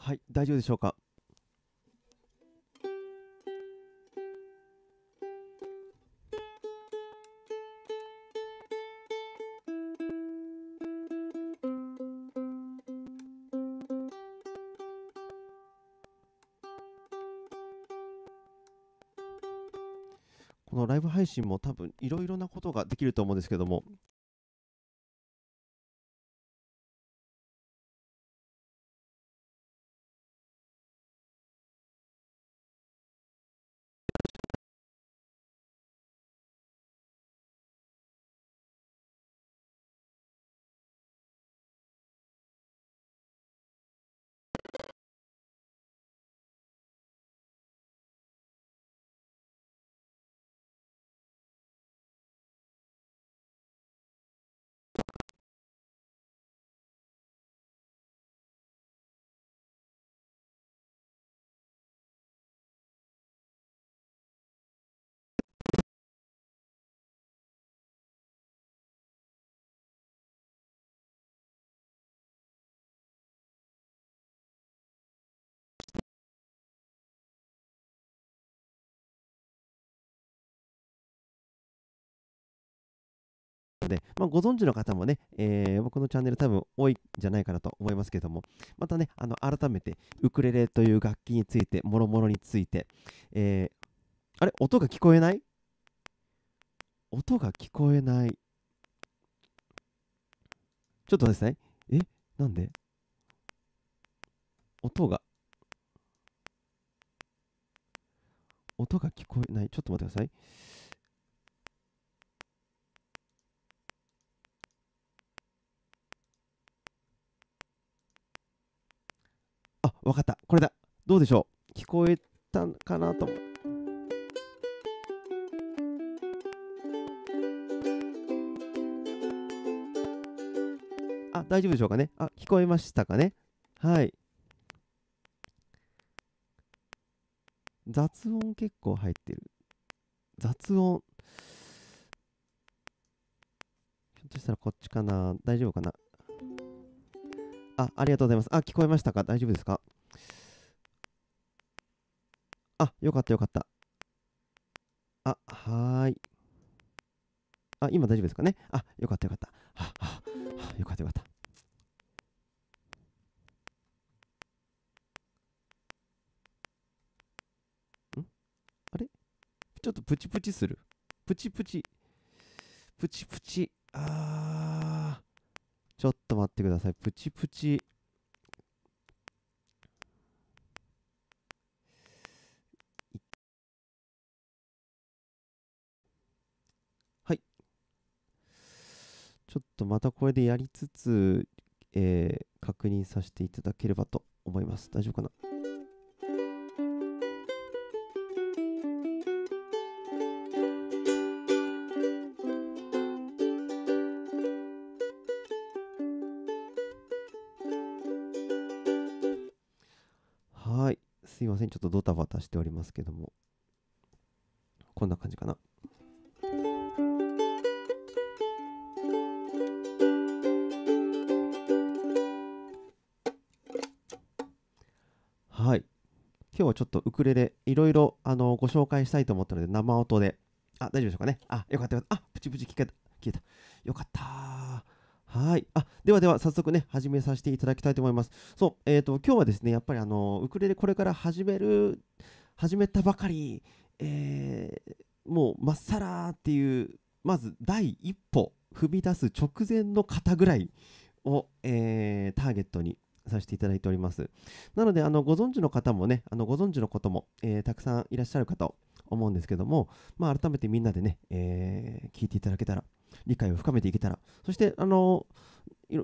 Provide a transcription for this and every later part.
はい、大丈夫でしょうか。このライブ配信も多分いろいろなことができると思うんですけどもので、まあ、ご存知の方もね、えー、僕のチャンネル多分多いんじゃないかなと思いますけども、またね、あの改めてウクレレという楽器について、もろもろについて、えー、あれ音が聞こえない音が聞こえない。ちょっとですね。えなんで音が。音が聞こえない。ちょっと待ってください。わかった。これだ。どうでしょう聞こえたかなとあ、大丈夫でしょうかね。あ、聞こえましたかね。はい。雑音結構入ってる。雑音。ひょっとしたらこっちかな大丈夫かなあ、ありがとうございます。あ、聞こえましたか大丈夫ですかあ、よかったよかった。あ、はーい。あ、今大丈夫ですかね。あ、よかったよかった。はあ、はあ、よかったよかった。んあれちょっとプチプチする。プチプチ。プチプチ。あー。ちょっと待ってください。プチプチ。ょっとまたこれでやりつつ、えー、確認させていただければと思います。大丈夫かなはい。すいません。ちょっとドタバタしておりますけども。こんな感じかな。今日はちょっとウクレレ、いろいろ、あの、ご紹介したいと思ったので、生音で。あ、大丈夫でしょうかね。あ、よかったよかった。あ、プチプチ聞けた。消えた。よかった。はい。あ、ではでは、早速ね、始めさせていただきたいと思います。そう、えっ、ー、と、今日はですね、やっぱりあの、ウクレレこれから始める、始めたばかり、えー、もう、まっさらっていう、まず第一歩、踏み出す直前の方ぐらいを、えー、ターゲットにさせていただいております。なので、あのご存知の方もね、あのご存知のことも、えー、たくさんいらっしゃるかと思うんですけども、まあ、改めてみんなでね、えー、聞いていただけたら、理解を深めていけたら、そして、あの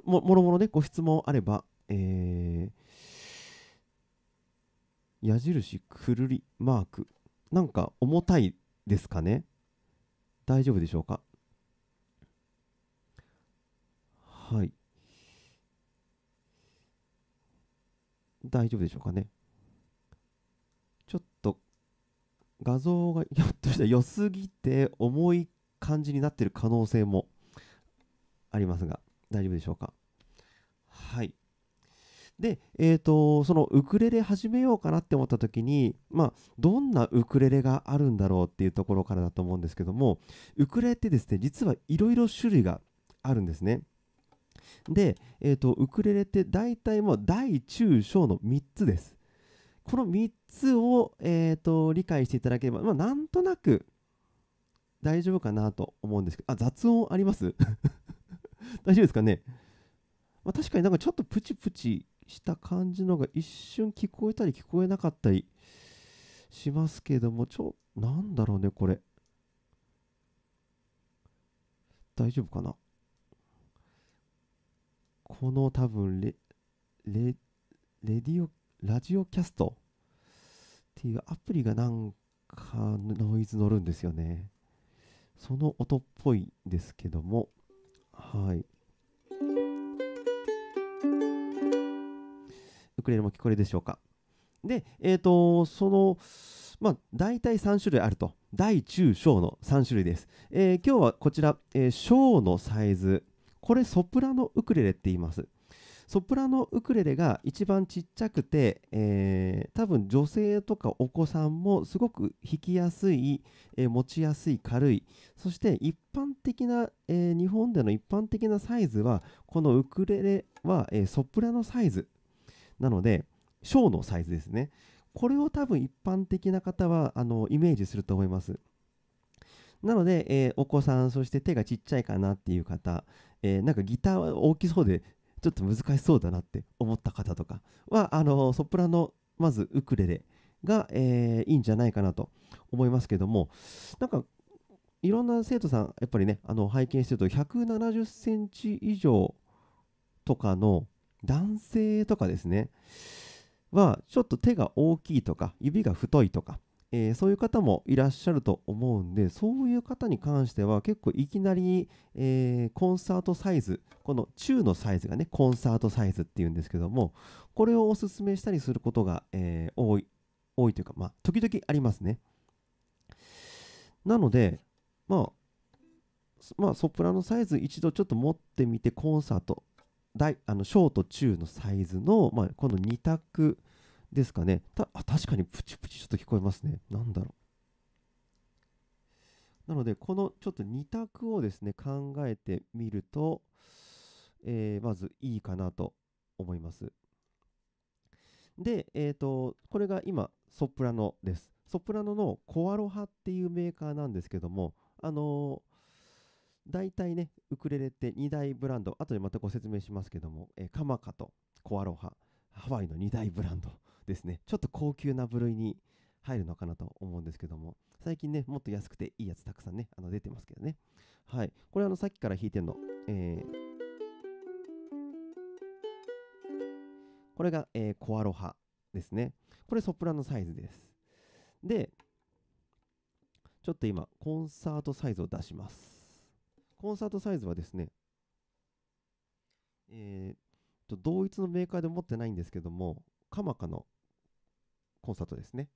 もろもろね、ご質問あれば、えー、矢印くるりマーク、なんか重たいですかね大丈夫でしょうかはい。大丈夫でしょうかね。ちょっと画像がひょっとしたら良すぎて重い感じになってる可能性もありますが、大丈夫でしょうか。はい。で、えっ、ー、と、そのウクレレ始めようかなって思った時に、まあ、どんなウクレレがあるんだろうっていうところからだと思うんですけども、ウクレレってですね、実はいろいろ種類があるんですね。で、えーと、ウクレレって大体もう大中小の3つです。この3つを、えーと、と理解していただければ、まあ、なんとなく大丈夫かなと思うんですけど、あ、雑音あります 大丈夫ですかね、まあ、確かになんかちょっとプチプチした感じのが一瞬聞こえたり聞こえなかったりしますけども、ちょ、なんだろうね、これ。大丈夫かなこの多分レ、レ、レディオ、ラジオキャストっていうアプリがなんかノイズ乗るんですよね。その音っぽいですけども、はい。ウクレレも聞こえるでしょうか。で、えっ、ー、と、その、まあ、大体3種類あると。大、中、小の3種類です。えー、今日はこちら、えー、小のサイズこれソプラノウクレレって言いますソプラノウクレレが一番ちっちゃくて、えー、多分女性とかお子さんもすごく弾きやすい、えー、持ちやすい軽いそして一般的な、えー、日本での一般的なサイズはこのウクレレは、えソプラノサイズなので小のサイズですねこれを多分一般的な方はあのイメージすると思いますなので、えー、お子さん、そして手がちっちゃいかなっていう方、えー、なんかギターは大きそうで、ちょっと難しそうだなって思った方とかは、あのソプラノ、まずウクレレが、えー、いいんじゃないかなと思いますけども、なんか、いろんな生徒さん、やっぱりね、あの拝見してると、170センチ以上とかの男性とかですね、は、ちょっと手が大きいとか、指が太いとか、えー、そういう方もいらっしゃると思うんでそういう方に関しては結構いきなり、えー、コンサートサイズこの中のサイズがねコンサートサイズっていうんですけどもこれをおすすめしたりすることが、えー、多い多いというかまあ時々ありますねなのでまあまあソプラノサイズ一度ちょっと持ってみてコンサート大あのショート中のサイズの、まあ、この2択ですかね。たあ確かにプチプチちょっと聞こえますね。なんだろう。なので、このちょっと2択をですね、考えてみると、えー、まずいいかなと思います。で、えっ、ー、と、これが今、ソプラノです。ソプラノのコアロハっていうメーカーなんですけども、あのー大体ね、ウクレレって2大ブランド、後でまたご説明しますけども、えー、カマカとコアロハ、ハワイの2大ブランドですね、ちょっと高級な部類に入るのかなと思うんですけども、最近ね、もっと安くていいやつたくさんね、あの出てますけどね。はい。これあの、さっきから弾いてるの。えー、これが、えー、コアロハですね。これソプラノサイズです。で、ちょっと今、コンサートサイズを出します。コンサートサイズはですね、えー、と同一のメーカーで持ってないんですけども、カマカのコンサートですね。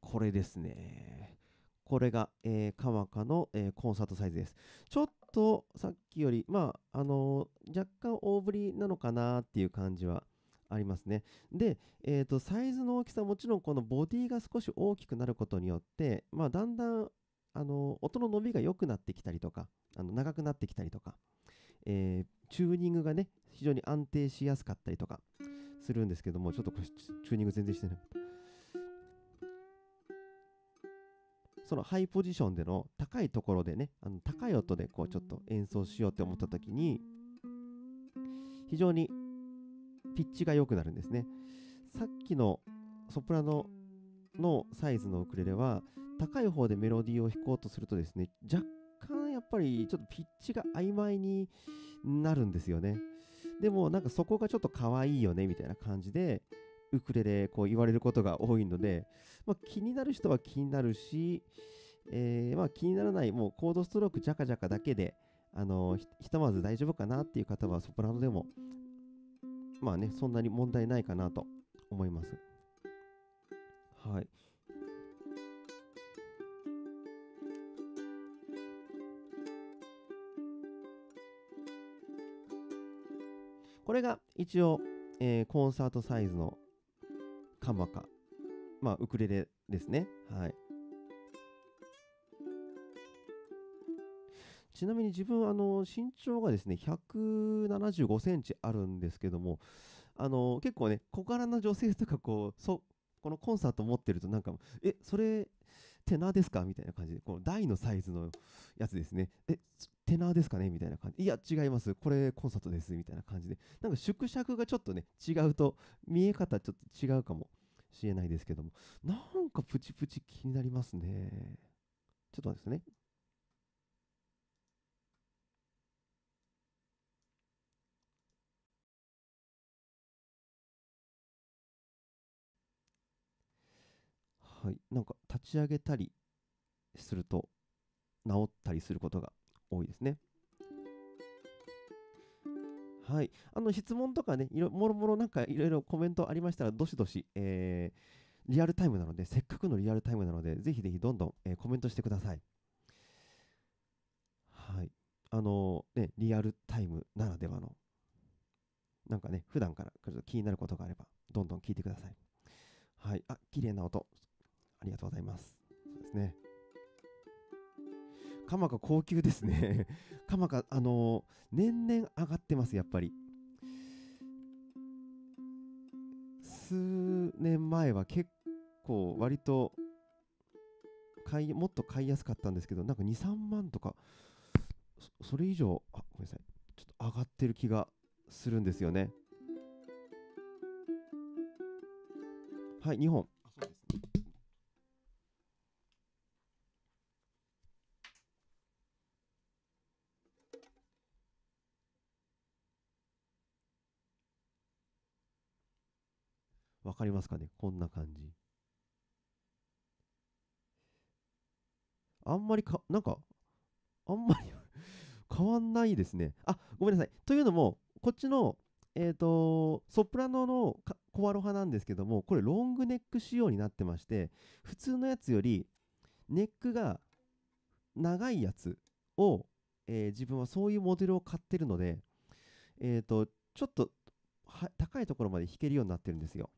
これですね。これが、えー、鎌カの、えー、コンサートサイズです。ちょっとさっきより、まあ、あのー、若干大ぶりなのかなっていう感じはありますね。で、えーと、サイズの大きさ、もちろんこのボディが少し大きくなることによって、まあ、だんだん、あのー、音の伸びが良くなってきたりとか、あの長くなってきたりとか、えー、チューニングがね、非常に安定しやすかったりとかするんですけども、ちょっとこれチューニング全然してなかった。そのハイポジションでの高いところでね、あの高い音でこうちょっと演奏しようって思った時に、非常にピッチが良くなるんですね。さっきのソプラノのサイズのウクレレは、高い方でメロディーを弾こうとするとですね、若干やっぱりちょっとピッチが曖昧になるんですよね。でもなんかそこがちょっと可愛いよねみたいな感じで、ウクレレこう言われることが多いので、まあ、気になる人は気になるし、えー、まあ気にならないもうコードストロークジャカジャカだけであのひひとまず大丈夫かなっていう方はソプラノでもまあねそんなに問題ないかなと思います。はい。これが一応、えー、コンサートサイズのカマカ。まあ、ウクレレですね。はい。ちなみに自分、あの、身長がですね、175センチあるんですけども、あの、結構ね、小柄な女性とか、こう、そこのコンサート持ってると、なんか、え、それ、テナーですかみたいな感じで、この台のサイズのやつですね。え、テナーですかねみたいな感じ。いや、違います。これコンサートです。みたいな感じで。なんか縮尺がちょっとね、違うと、見え方ちょっと違うかもしれないですけども。なんかプチプチ気になりますね。ちょっと待ってくださいね。はい、なんか立ち上げたりすると治ったりすることが多いですね。はい、あの質問とかね、いろもろもろなんかいろいろコメントありましたら、どしどし、えー、リアルタイムなので、せっかくのリアルタイムなので、ぜひぜひどんどん、えー、コメントしてください。はい。あのー、ね、リアルタイムならではの、なんかね、普段から気になることがあれば、どんどん聞いてください。はい。あ、綺麗な音。ありがとうございます。そうですね。カマ高級ですね。かまか、あのー、年々上がってます、やっぱり。数年前は結構割と買いもっと買いやすかったんですけどなんか23万とかそれ以上あごめんなさいちょっと上がってる気がするんですよねはい2本かりますかねこんな感じ。あんまりか、なんか、あんまり 変わんないですね。あ、ごめんなさい。というのも、こっちの、えっ、ー、と、ソプラノのコアロ派なんですけども、これロングネック仕様になってまして、普通のやつより、ネックが長いやつを、えー、自分はそういうモデルを買ってるので、えっ、ー、と、ちょっと高いところまで弾けるようになってるんですよ。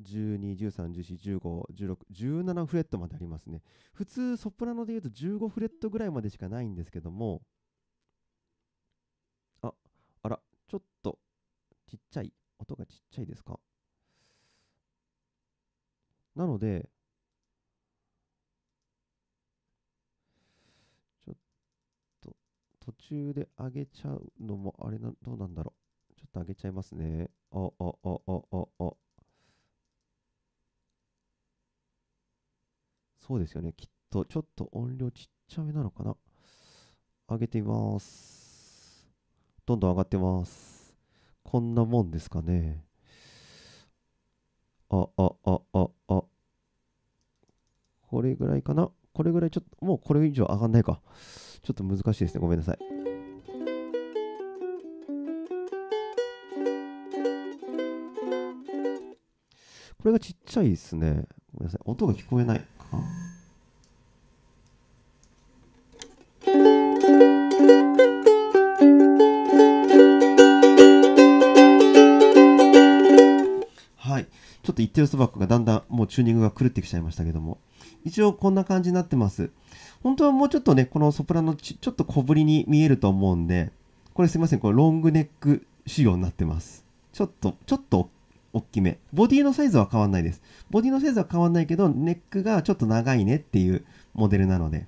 121314151617フレットまでありますね普通ソプラノでいうと15フレットぐらいまでしかないんですけどもああらちょっとちっちゃい音がちっちゃいですかなので途中で上げちゃうのもあれな、どうなんだろう。ちょっと上げちゃいますね。おおおおおお。そうですよね。きっと、ちょっと音量ちっちゃめなのかな。上げてみます。どんどん上がってます。こんなもんですかね。あ、あ、あ、あ、あ。これぐらいかな。これぐらいちょっと、もうこれ以上上がんないか。ちょっと難しいですね。ごめんなさい。これがちっちゃいですね。ごめんなさい。音が聞こえないか。はい。ちょっと言ってるそばがだんだんもうチューニングが狂ってきちゃいましたけども。一応こんな感じになってます。本当はもうちょっとね、このソプラノちちょっと小ぶりに見えると思うんで、これすいません、これロングネック仕様になってます。ちょっと、ちょっと大きめ。ボディのサイズは変わんないです。ボディのサイズは変わんないけど、ネックがちょっと長いねっていうモデルなので。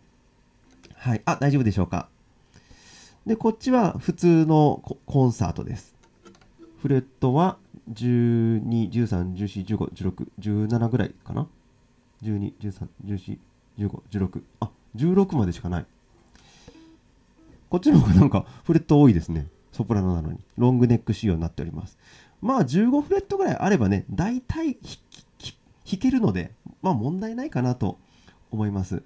はい。あ、大丈夫でしょうか。で、こっちは普通のコンサートです。フレットは12、13、14、15、16、17ぐらいかな ?12、13、14、15、16。あ、16までしかないこっちの方がなんかフレット多いですねソプラノなのにロングネック仕様になっておりますまあ15フレットぐらいあればね大体弾けるのでまあ問題ないかなと思います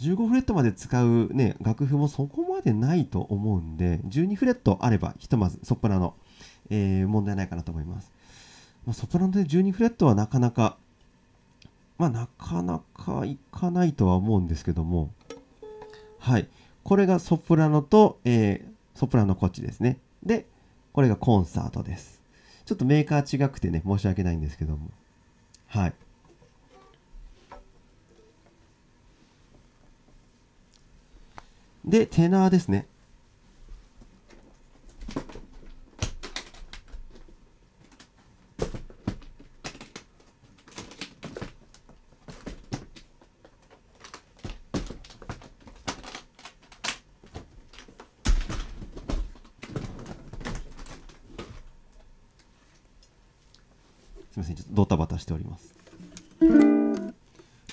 15フレットまで使うね楽譜もそこまでないと思うんで12フレットあればひとまずソプラノ、えー、問題ないかなと思いますまあ、ソプラノで12フレットはなかなか、まあ、なかなかいかないとは思うんですけども、はい。これがソプラノと、えー、ソプラノこっちですね。で、これがコンサートです。ちょっとメーカー違くてね、申し訳ないんですけども。はい。で、テナーですね。ております。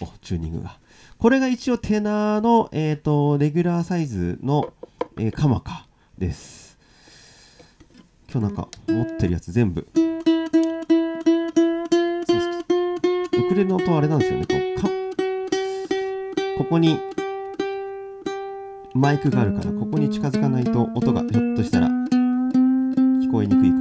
お、チューニングが。これが一応テナーの、えー、と、レギュラーサイズの、えー、カマカです。今日なんか持ってるやつ全部。ウクレレの音あれなんですよね。こうここにマイクがあるから、ここに近づかないと音がひょっとしたら聞こえにくい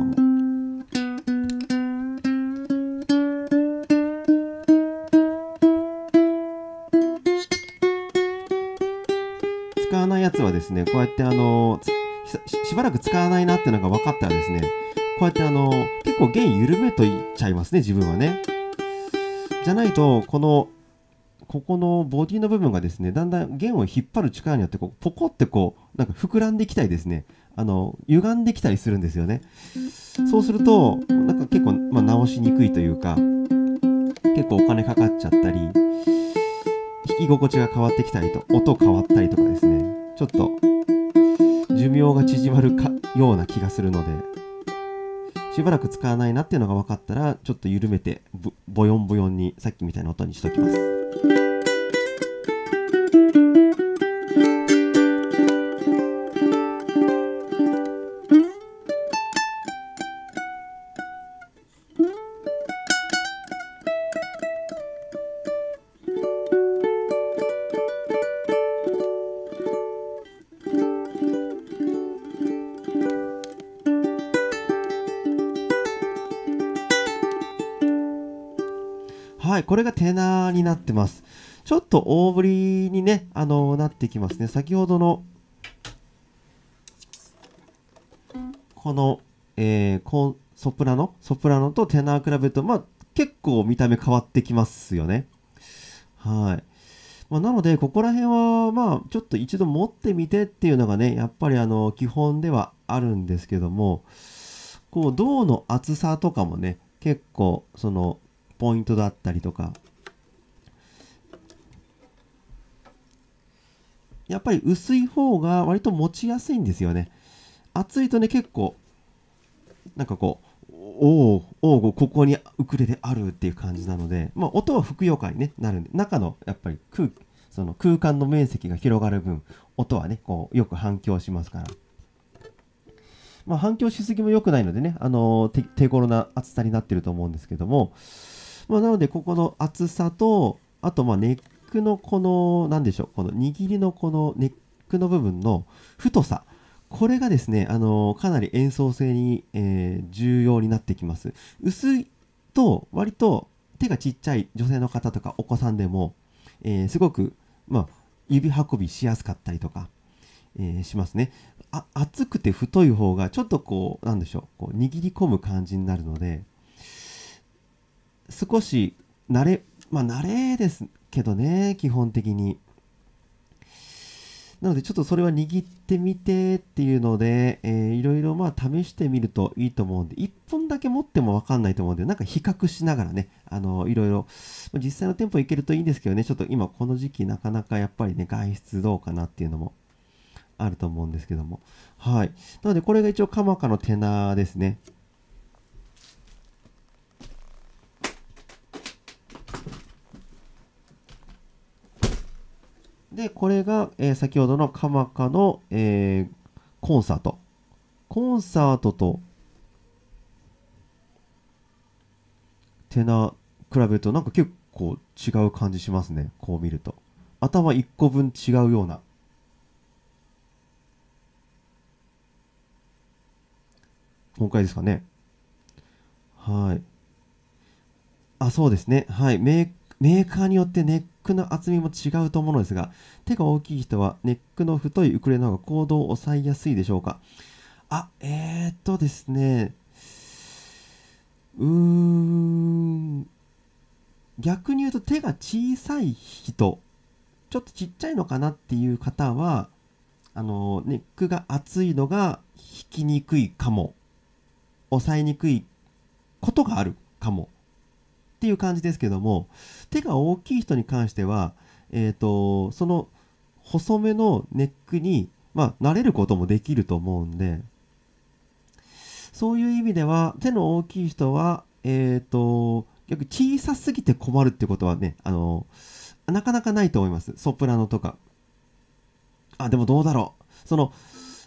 ですね、こうやってあのしばらく使わないなってのが分かったらですね、こうやってあの結構弦緩めといっちゃいますね、自分はね。じゃないと、この、ここのボディの部分がですね、だんだん弦を引っ張る力によってこう、ポコってこう、なんか膨らんできたりですね、あの、歪んできたりするんですよね。そうすると、なんか結構、まあ、直しにくいというか、結構お金かかっちゃったり、弾き心地が変わってきたりと、音変わったりとかですね、ちょっと寿命が縮まるかような気がするのでしばらく使わないなっていうのが分かったらちょっと緩めてボヨンボヨンにさっきみたいな音にしときます。これがテナーになってます。ちょっと大ぶりにね、あのー、なってきますね。先ほどの、この、えー、コンソプラノ、ソプラノとテナー比べると、まあ、結構見た目変わってきますよね。はい。まあ、なので、ここら辺は、まあ、ちょっと一度持ってみてっていうのがね、やっぱりあの、基本ではあるんですけども、こう、銅の厚さとかもね、結構、その、ポイントだったりとかやっぱり薄い方が割と持ちやすいんですよね厚いとね結構なんかこうおおおここにウクレレあるっていう感じなので、まあ、音はふくよかに、ね、なるんで中のやっぱり空その空間の面積が広がる分音はねこうよく反響しますから。まあ、反響しすぎも良くないのでね、あのー、手頃な厚さになってると思うんですけども、まあ、なのでここの厚さとあとまあネックのこの何でしょうこの握りのこのネックの部分の太さこれがですね、あのかなり演奏性に、えー、重要になってきます薄いと割と手がちっちゃい女性の方とかお子さんでも、えー、すごく、まあ、指運びしやすかったりとか、えー、しますねあ厚くて太い方がちょっとこうなんでしょうこう握り込む感じになるので少し慣れ、まあ慣れですけどね、基本的に。なのでちょっとそれは握ってみてっていうので、えー、いろいろまあ試してみるといいと思うんで、1本だけ持ってもわかんないと思うんで、なんか比較しながらね、あの、いろいろ、実際の店舗行けるといいんですけどね、ちょっと今この時期なかなかやっぱりね、外出どうかなっていうのもあると思うんですけども。はい。なのでこれが一応カマカのテナーですね。で、これが、えー、先ほどの鎌カの、えー、コンサート。コンサートと、テナ比べるとなんか結構違う感じしますね。こう見ると。頭1個分違うような。今回ですかね。はい。あ、そうですね。はい。メーカーによってネックの厚みも違うと思うのですが、手が大きい人はネックの太いウクレレの方が行動を抑えやすいでしょうかあ、えー、っとですね、うーん、逆に言うと手が小さい人、ちょっとちっちゃいのかなっていう方は、あの、ネックが厚いのが引きにくいかも、抑えにくいことがあるかもっていう感じですけども手が大きい人に関しては、えーと、その細めのネックに、まあ、慣れることもできると思うんでそういう意味では手の大きい人は、えーと、逆小さすぎて困るってことはねあのなかなかないと思いますソプラノとか。あでもどうだろうその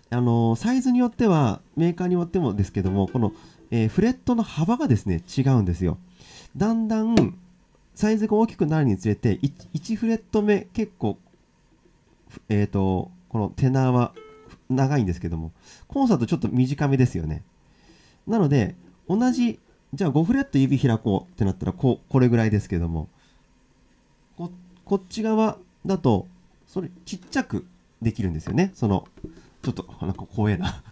あのサイズによってはメーカーによってもですけどもこのえー、フレットの幅がですね違うんですよ。だんだんサイズが大きくなるにつれて 1, 1フレット目結構えっ、ー、とこのテナーは長いんですけどもコンサートちょっと短めですよねなので同じじゃあ5フレット指開こうってなったらここれぐらいですけどもここっち側だとそれちっちゃくできるんですよねそのちょっとなんか怖えな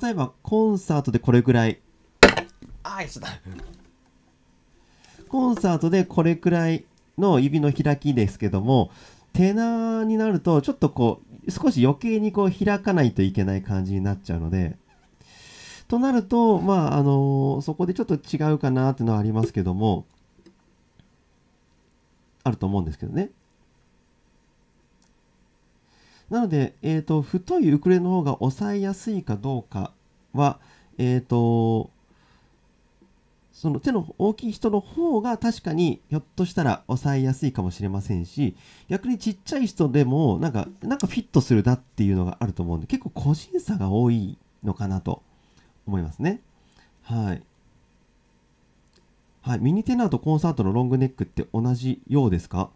例えばコンサートでこれくらいあ一緒だコンサートでこれくらいの指の開きですけどもテナーになるとちょっとこう少し余計にこう開かないといけない感じになっちゃうのでとなるとまああのそこでちょっと違うかなっていうのはありますけどもあると思うんですけどね。なので、えーと、太いウクレレの方が抑えやすいかどうかは、えーと、とその手の大きい人の方が確かにひょっとしたら抑えやすいかもしれませんし逆にちっちゃい人でもなんかなんかフィットするなっていうのがあると思うんで結構個人差が多いのかなと思いますね。はい。はい、ミニテナーとコンサートのロングネックって同じようですか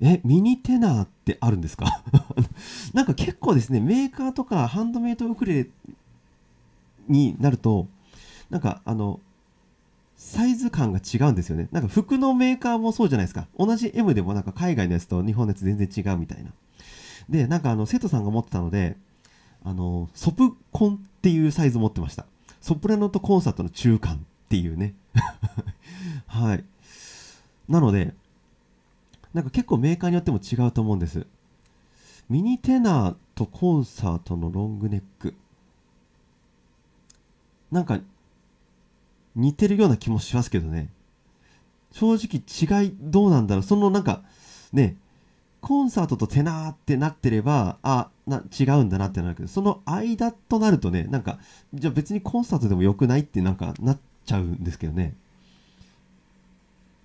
え、ミニテナーってあるんですか なんか結構ですね、メーカーとかハンドメイドウクレレになると、なんかあの、サイズ感が違うんですよね。なんか服のメーカーもそうじゃないですか。同じ M でもなんか海外のやつと日本のやつ全然違うみたいな。で、なんかあの、生徒さんが持ってたので、あの、ソプコンっていうサイズ持ってました。ソプラノとコンサートの中間っていうね。はい。なので、なんか結構メーカーによっても違うと思うんですミニテナーとコンサートのロングネックなんか似てるような気もしますけどね正直違いどうなんだろうそのなんかねコンサートとテナーってなってればあな違うんだなってなるけどその間となるとねなんかじゃあ別にコンサートでもよくないってなんかなっちゃうんですけどね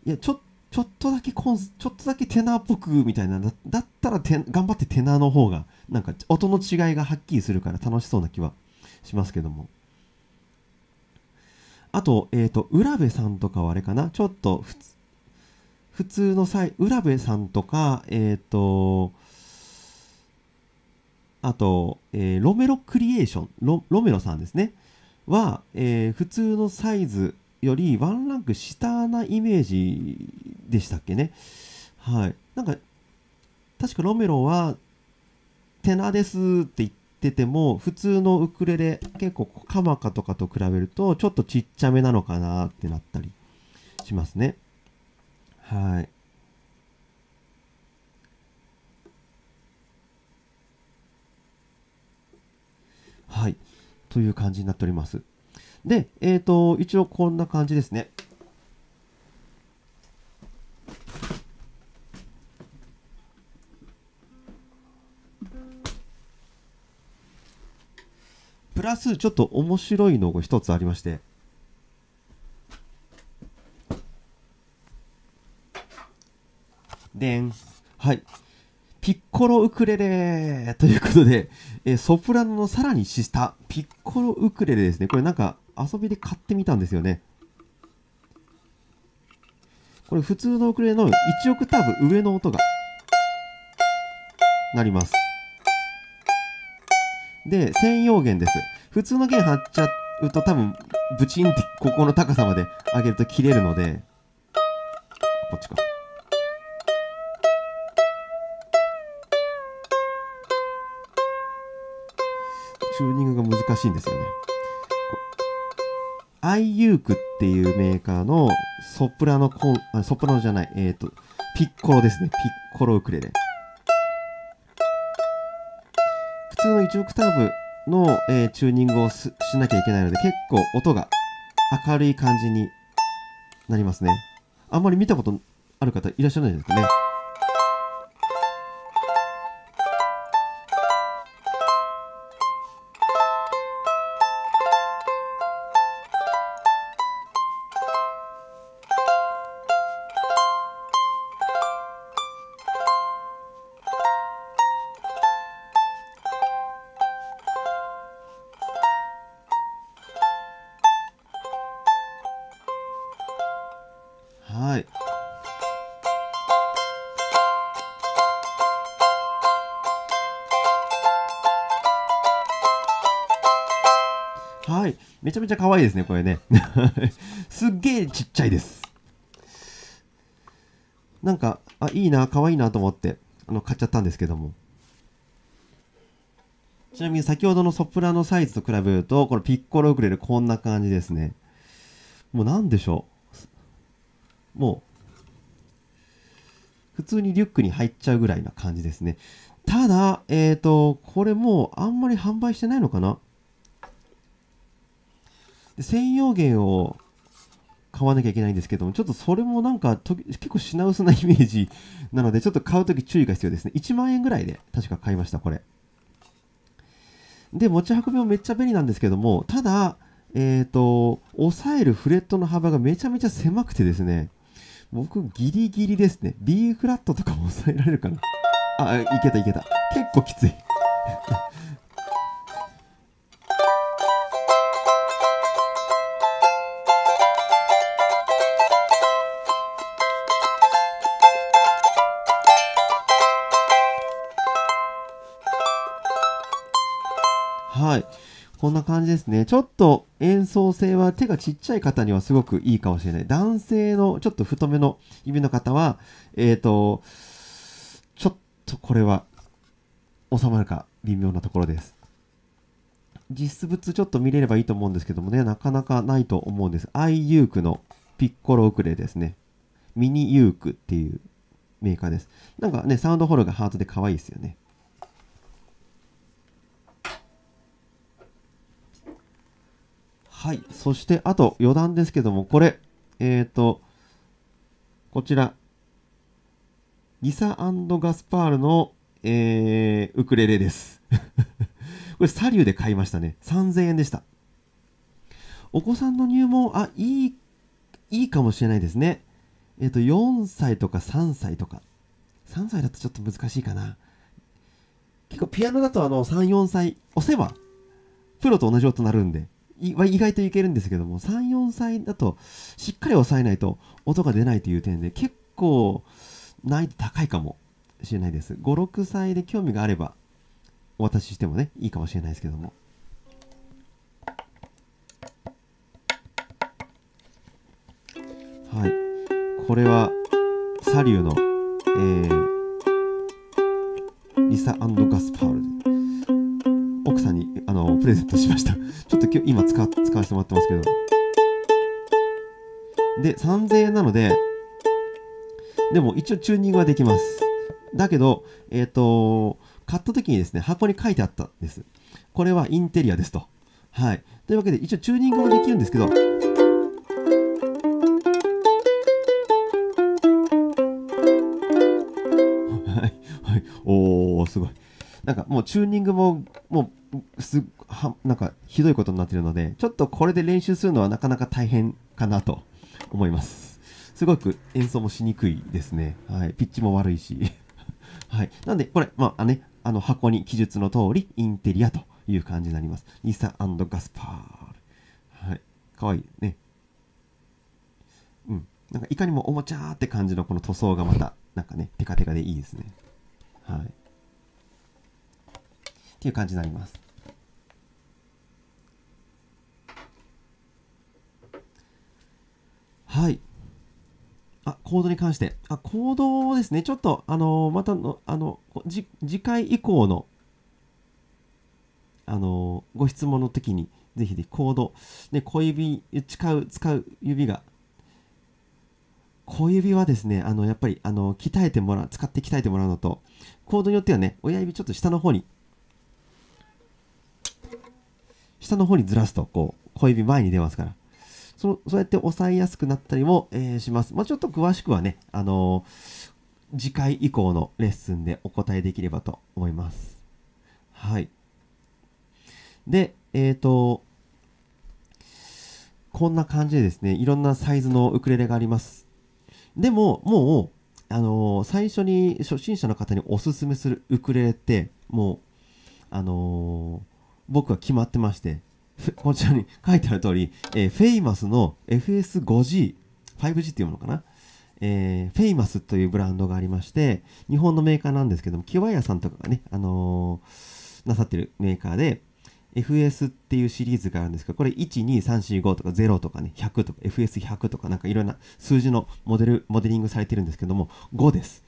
いやちょっちょっとだけコンちょっとだけテナーっぽくみたいなだったらて頑張ってテナーの方がなんか音の違いがはっきりするから楽しそうな気はしますけどもあとえっ、ー、と浦部さんとかはあれかなちょっと普通普通の際浦部さんとかえっ、ー、とあと、えー、ロメロクリエーションロロメロさんですねは、えー、普通のサイズよりワンランク下なイメージでしたっけね。はい。なんか、確かロメロは、テナですって言ってても、普通のウクレレ、結構カマカとかと比べると、ちょっとちっちゃめなのかなってなったりしますね。はい。はい。という感じになっております。で、えっ、ー、と、一応こんな感じですね。プラスちょっと面白いのが一つありまして、でん。はい。ピッコロウクレレということで、えー、ソプラノのさらに下、ピッコロウクレレですね。これなんか、遊びで買ってみたんですよね。これ普通のウクレレの1オクターブ上の音がなります。で、専用弦です。普通の弦張っちゃうと多分ブチンってここの高さまで上げると切れるので、こっちか。チューニングが難しいんですよね。アイユークっていうメーカーのソプラノコン、あソプラノじゃない、えっ、ー、と、ピッコロですね。ピッコロウクレレ。普通の1オクターブの、えー、チューニングをしなきゃいけないので、結構音が明るい感じになりますね。あんまり見たことある方いらっしゃらないですかね。めちゃめちゃ可愛いですね、これね。すっげえちっちゃいです。なんか、あ、いいな、可愛いなと思って、あの、買っちゃったんですけども。ちなみに先ほどのソプラノサイズと比べると、このピッコロウクレレこんな感じですね。もう何でしょう。もう、普通にリュックに入っちゃうぐらいな感じですね。ただ、えっ、ー、と、これもうあんまり販売してないのかなで専用弦を買わなきゃいけないんですけどもちょっとそれもなんか結構品薄なイメージなのでちょっと買う時注意が必要ですね1万円ぐらいで確か買いましたこれで持ち運びもめっちゃ便利なんですけどもただえっ、ー、と押さえるフレットの幅がめちゃめちゃ狭くてですね僕ギリギリですね B フラットとかも抑えられるかなあいけたいけた結構きついこんな感じですね。ちょっと演奏性は手がちっちゃい方にはすごくいいかもしれない。男性のちょっと太めの指の方は、えっ、ー、と、ちょっとこれは収まるか微妙なところです。実物ちょっと見れればいいと思うんですけどもね、なかなかないと思うんです。i ユークのピッコロウクレですね。ミニユークっていうメーカーです。なんかね、サウンドホールがハートで可愛いですよね。はい。そして、あと余談ですけども、これ、えっ、ー、と、こちら、リサガスパールの、えー、ウクレレです。これ、サリューで買いましたね。3000円でした。お子さんの入門、あ、いい、いいかもしれないですね。えっ、ー、と、4歳とか3歳とか。3歳だとちょっと難しいかな。結構ピアノだとあの3、4歳押せば、プロと同じ音になるんで、意外といけるんですけども34歳だとしっかり抑えないと音が出ないという点で結構難易度高いかもしれないです56歳で興味があればお渡ししてもねいいかもしれないですけどもはいこれはサリューの、えー、リサガスパール奥さんにあのプレゼントしました ちょっと今使使わせてもらってますけどで3000円なのででも一応チューニングはできますだけどえっ、ー、と買った時にですね箱に書いてあったんですこれはインテリアですとはいというわけで一応チューニングもできるんですけど はい、はい、おー、すごい。なんかもうチューニングも、もう、す、は、なんかひどいことになってるので、ちょっとこれで練習するのはなかなか大変かなと思います。すごく演奏もしにくいですね。はい。ピッチも悪いし。はい。なんで、これ、まあね、あの箱に記述の通り、インテリアという感じになります。イサガスパール。はい。かわいいね。うん。なんかいかにもおもちゃって感じのこの塗装がまた、なんかね、テカテカでいいですね。はい。っていう感じになります。はい。あ、コードに関して。あ、コードですね。ちょっと、あのー、またの、あの、次回以降の、あのー、ご質問の時に、ぜひぜひコード。で、小指、使う、使う指が。小指はですね、あの、やっぱり、あの、鍛えてもらう、使って鍛えてもらうのと、コードによってはね、親指ちょっと下の方に下の方にずらすと、こう、小指前に出ますから。そそうやって押さえやすくなったりも、えー、します。まあ、ちょっと詳しくはね、あのー、次回以降のレッスンでお答えできればと思います。はい。で、えっ、ー、と、こんな感じでですね、いろんなサイズのウクレレがあります。でも、もう、あのー、最初に初心者の方におすすめするウクレレって、もう、あのー、僕は決まってまして、こちらに書いてある通り、えー、フェイマスの FS5G、5G っていうものかな。えー、フェイマスというブランドがありまして、日本のメーカーなんですけども、キワヤさんとかがね、あのー、なさってるメーカーで、FS っていうシリーズがあるんですけど、これ12345とか0とかね、100とか FS100 とかなんかいろんな数字のモデル、モデリングされてるんですけども、5です。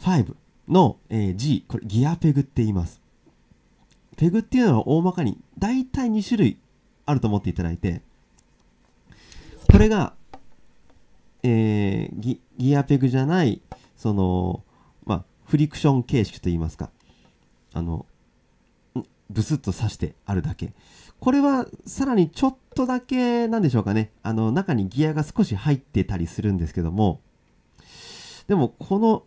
5の、えー、G、これギアペグって言います。ペグっていうのは大まかに大体2種類あると思っていただいてこれが、えー、ギギアペグじゃないその、まあ、フリクション形式といいますかあのブスッと刺してあるだけこれはさらにちょっとだけなんでしょうかねあの中にギアが少し入ってたりするんですけどもでもこの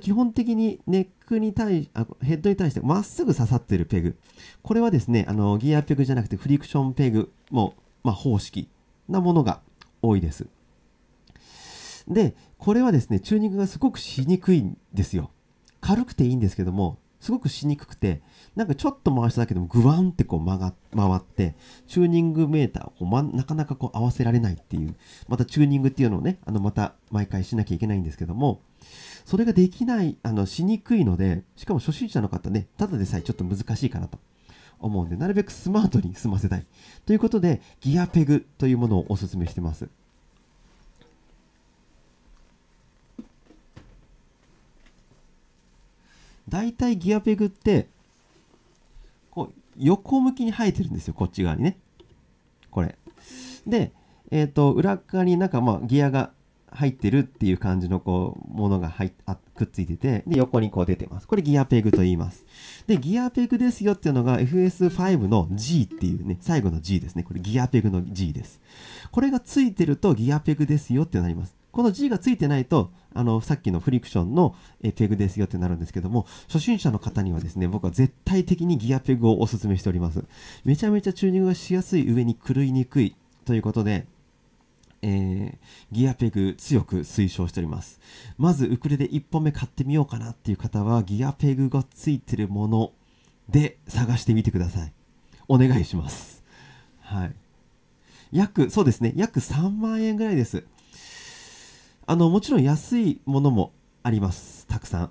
基本的にネックに対あヘッドに対してまっすぐ刺さってるペグこれはですねあのギアペグじゃなくてフリクションペグも、まあ、方式なものが多いですでこれはですねチューニングがすごくしにくいんですよ軽くていいんですけどもすごくしにくくてなんかちょっと回しただけでもグワンってこう曲が回ってチューニングメーターをま、なかなかこう合わせられないっていうまたチューニングっていうのをねあのまた毎回しなきゃいけないんですけどもそれができない、あの、しにくいので、しかも初心者の方ね、ただでさえちょっと難しいかなと思うんで、なるべくスマートに済ませたい。ということで、ギアペグというものをお勧めしてます。大体ギアペグって、こう、横向きに生えてるんですよ、こっち側にね。これ。で、えっ、ー、と、裏側になんかまあギアが入ってるっていう感じのこう、ものが入あくっついてて、で、横にこう出てます。これギアペグと言います。で、ギアペグですよっていうのが FS5 の G っていうね、最後の G ですね。これギアペグの G です。これがついてるとギアペグですよってなります。この G がついてないと、あの、さっきのフリクションのペグですよってなるんですけども、初心者の方にはですね、僕は絶対的にギアペグをお勧めしております。めちゃめちゃチューニングがしやすい上に狂いにくいということで、えー、ギアペグ強く推奨しておりますまずウクレレ1本目買ってみようかなっていう方はギアペグがついてるもので探してみてくださいお願いしますはい約そうですね約3万円ぐらいですあのもちろん安いものもありますたくさん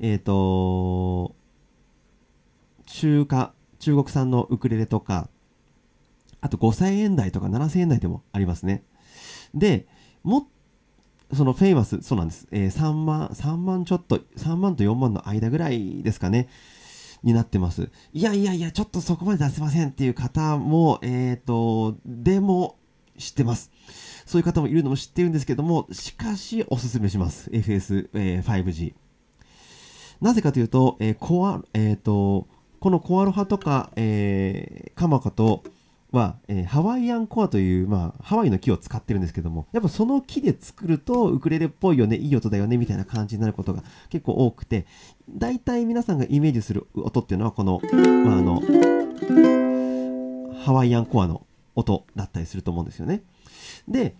えっ、ー、と中華中国産のウクレレとかあと5000円台とか7000円台でもありますね。で、も、そのフェイマス、そうなんです。えー、3万、3万ちょっと、3万と4万の間ぐらいですかね。になってます。いやいやいや、ちょっとそこまで出せませんっていう方も、えっ、ー、と、でも知ってます。そういう方もいるのも知ってるんですけども、しかしおすすめします。FS5G、えー。なぜかというと、えー、コア、えっ、ー、と、このコアロハとか、えー、カマカと、は、えー、ハワイアンコアという、まあ、ハワイの木を使ってるんですけどもやっぱその木で作るとウクレレっぽいよねいい音だよねみたいな感じになることが結構多くて大体皆さんがイメージする音っていうのはこの,、まあ、あのハワイアンコアの音だったりすると思うんですよね。で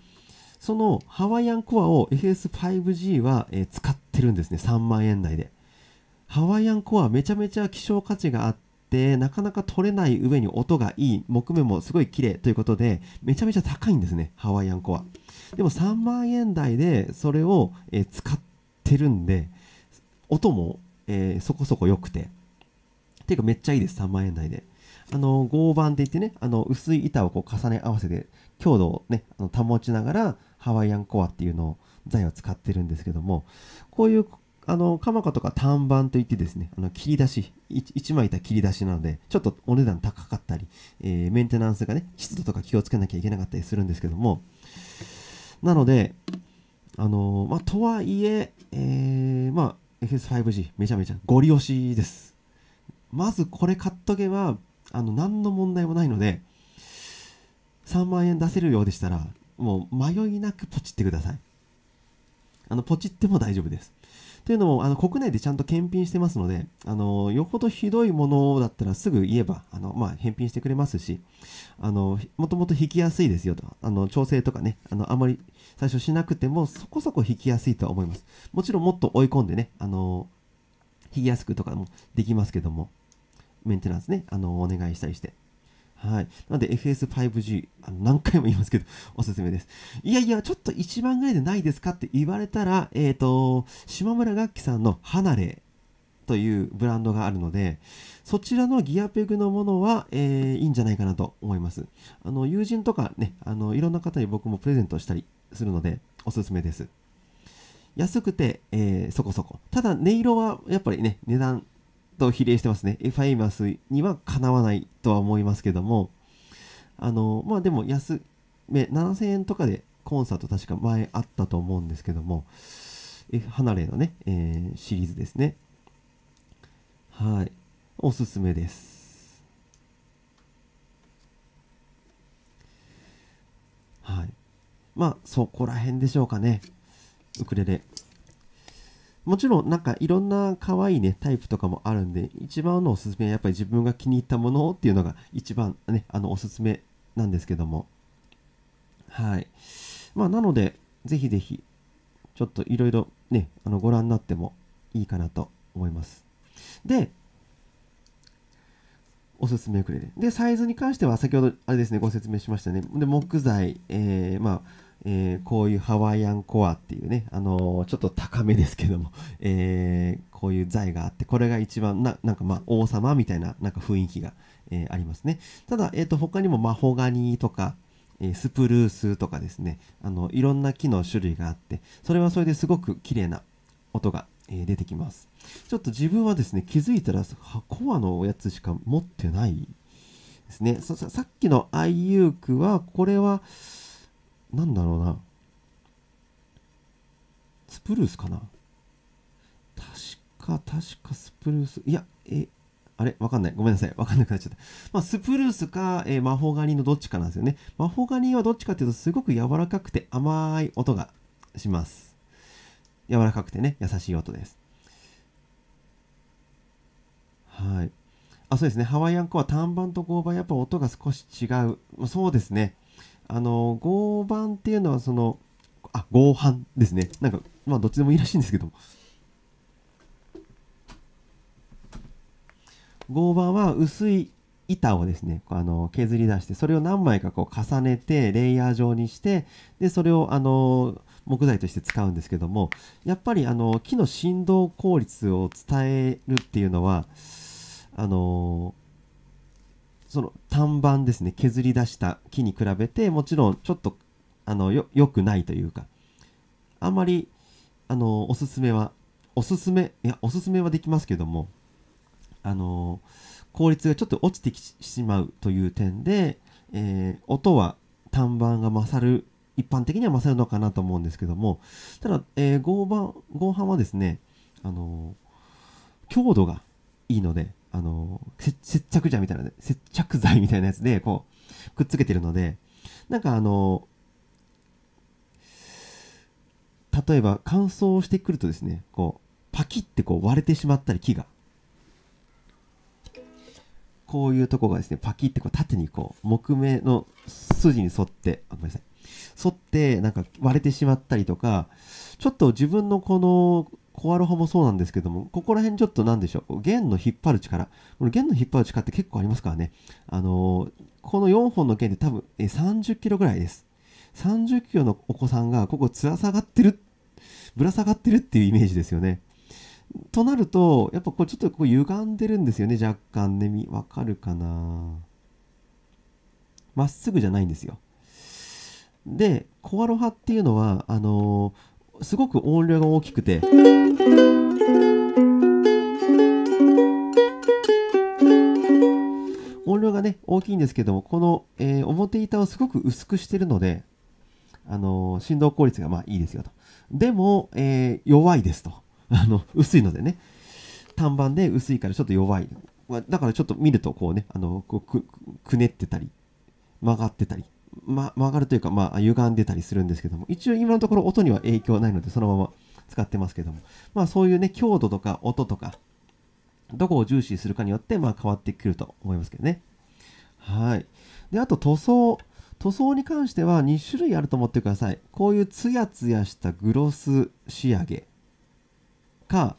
そのハワイアンコアを FS5G は、えー、使ってるんですね3万円台で。ハワイアンコアめちゃめちゃ希少価値があってでなかなか取れない上に音がいい木目もすごい綺麗ということでめちゃめちゃ高いんですねハワイアンコアでも3万円台でそれを、えー、使ってるんで音も、えー、そこそこ良くてていうかめっちゃいいです3万円台であの合板って言ってねあの薄い板をこう重ね合わせて強度をねあの保ちながらハワイアンコアっていうのを材を使ってるんですけどもこういうあの、カマかとか単板といってですね、あの切り出し、1枚板切り出しなので、ちょっとお値段高かったり、えー、メンテナンスがね、湿度とか気をつけなきゃいけなかったりするんですけども、なので、あのー、まあ、とはいえ、えー、まあ、FS5G、めちゃめちゃゴリ押しです。まずこれ買っとけば、あの、何の問題もないので、3万円出せるようでしたら、もう迷いなくポチってください。あの、ポチっても大丈夫です。というのもあの国内でちゃんと検品してますのであのよほどひどいものだったらすぐ言えばあの、まあ、返品してくれますしあのもともと引きやすいですよとあの調整とかねあのあまり最初しなくてもそこそこ引きやすいとは思いますもちろんもっと追い込んでねあの引きやすくとかもできますけどもメンテナンスねあのお願いしたりして。はい。なので FS5G、あの何回も言いますけど、おすすめです。いやいや、ちょっと1万ぐらいでないですかって言われたら、えっ、ー、と、島村楽器さんの離れというブランドがあるので、そちらのギアペグのものは、えー、いいんじゃないかなと思います。あの、友人とかね、あの、いろんな方に僕もプレゼントしたりするので、おすすめです。安くて、えー、そこそこ。ただ、音色はやっぱりね、値段と比例してますね。エファイマスにはかなわないとは思いますけども、あの、まあでも安め、7000円とかでコンサート確か前あったと思うんですけども、え離れのね、えー、シリーズですね。はい。おすすめです。はい。まあ、そこら辺でしょうかね。ウクレレ。もちろんなんかいろんな可愛いねタイプとかもあるんで一番のおすすめはやっぱり自分が気に入ったものっていうのが一番ねあのおすすめなんですけどもはいまあなのでぜひぜひちょっといろいろねあのご覧になってもいいかなと思いますでおすすめくれるでサイズに関しては先ほどあれですねご説明しましたねで木材、えー、まあえー、こういうハワイアンコアっていうね、あのー、ちょっと高めですけども、えー、こういう材があって、これが一番な、なんかまあ王様みたいななんか雰囲気が、えありますね。ただ、えっ、と、他にもマホガニとか、えスプルースとかですね、あの、いろんな木の種類があって、それはそれですごく綺麗な音が、え出てきます。ちょっと自分はですね、気づいたら、コアのおやつしか持ってないですね。さっきの IU クは、これは、なんだろうな。スプルースかな確か、確かスプルース。いや、え、あれわかんない。ごめんなさい。わかんなくなっちゃった。まあ、スプルースか、えー、魔法狩りのどっちかなんですよね。魔法狩りはどっちかっていうと、すごく柔らかくて甘い音がします。柔らかくてね、優しい音です。はい。あ、そうですね。ハワイアンコは短板と合板、やっぱ音が少し違う。そうですね。あの合板っていうのはそのあ合板ですねなんかまあどっちでもいいらしいんですけど合板は薄い板をですねあの削り出してそれを何枚かこう重ねてレイヤー状にしてでそれをあの木材として使うんですけどもやっぱりあの木の振動効率を伝えるっていうのはあのーその単板ですね削り出した木に比べてもちろんちょっとあのよよくないというかあんまりあのおすすめはおすすめいやおすすめはできますけどもあの効率がちょっと落ちてきしまうという点で、えー、音は単板が勝る一般的には勝るのかなと思うんですけどもただ、えー、合板合板はですねあの強度がいいのであの、接着剤みたいな、接着剤みたいなやつで、こう、くっつけてるので、なんかあの、例えば乾燥してくるとですね、こう、パキってこう割れてしまったり、木が。こういうとこがですね、パキってこう縦にこう、木目の筋に沿って、あ、ごめんなさい。沿って、なんか割れてしまったりとか、ちょっと自分のこのコアロハもそうなんですけども、ここら辺ちょっと何でしょう、弦の引っ張る力、この弦の引っ張る力って結構ありますからね、あのこの4本の弦で多分え30キロぐらいです。30キロのお子さんがここつら下がってる、ぶら下がってるっていうイメージですよね。となると、やっぱこれちょっとこう歪んでるんですよね、若干ね、わかるかな。まっすぐじゃないんですよ。で、コアロハっていうのは、あのーすごく音量が大きくて。音量がね、大きいんですけども、この、えー、表板をすごく薄くしてるので、あのー、振動効率がまあいいですよと。でも、えー、弱いですと。あの、薄いのでね。単板で薄いからちょっと弱い。だからちょっと見るとこうね、あの、こうく、くねってたり、曲がってたりま、曲がるというか、まあ、歪んでたりするんですけども、一応今のところ音には影響ないので、そのまま使ってますけども、まあ、そういうね、強度とか音とか、どこを重視するかによって、まあ、変わってくると思いますけどね。はい。で、あと塗装。塗装に関しては2種類あると思ってください。こういうツヤツヤしたグロス仕上げか、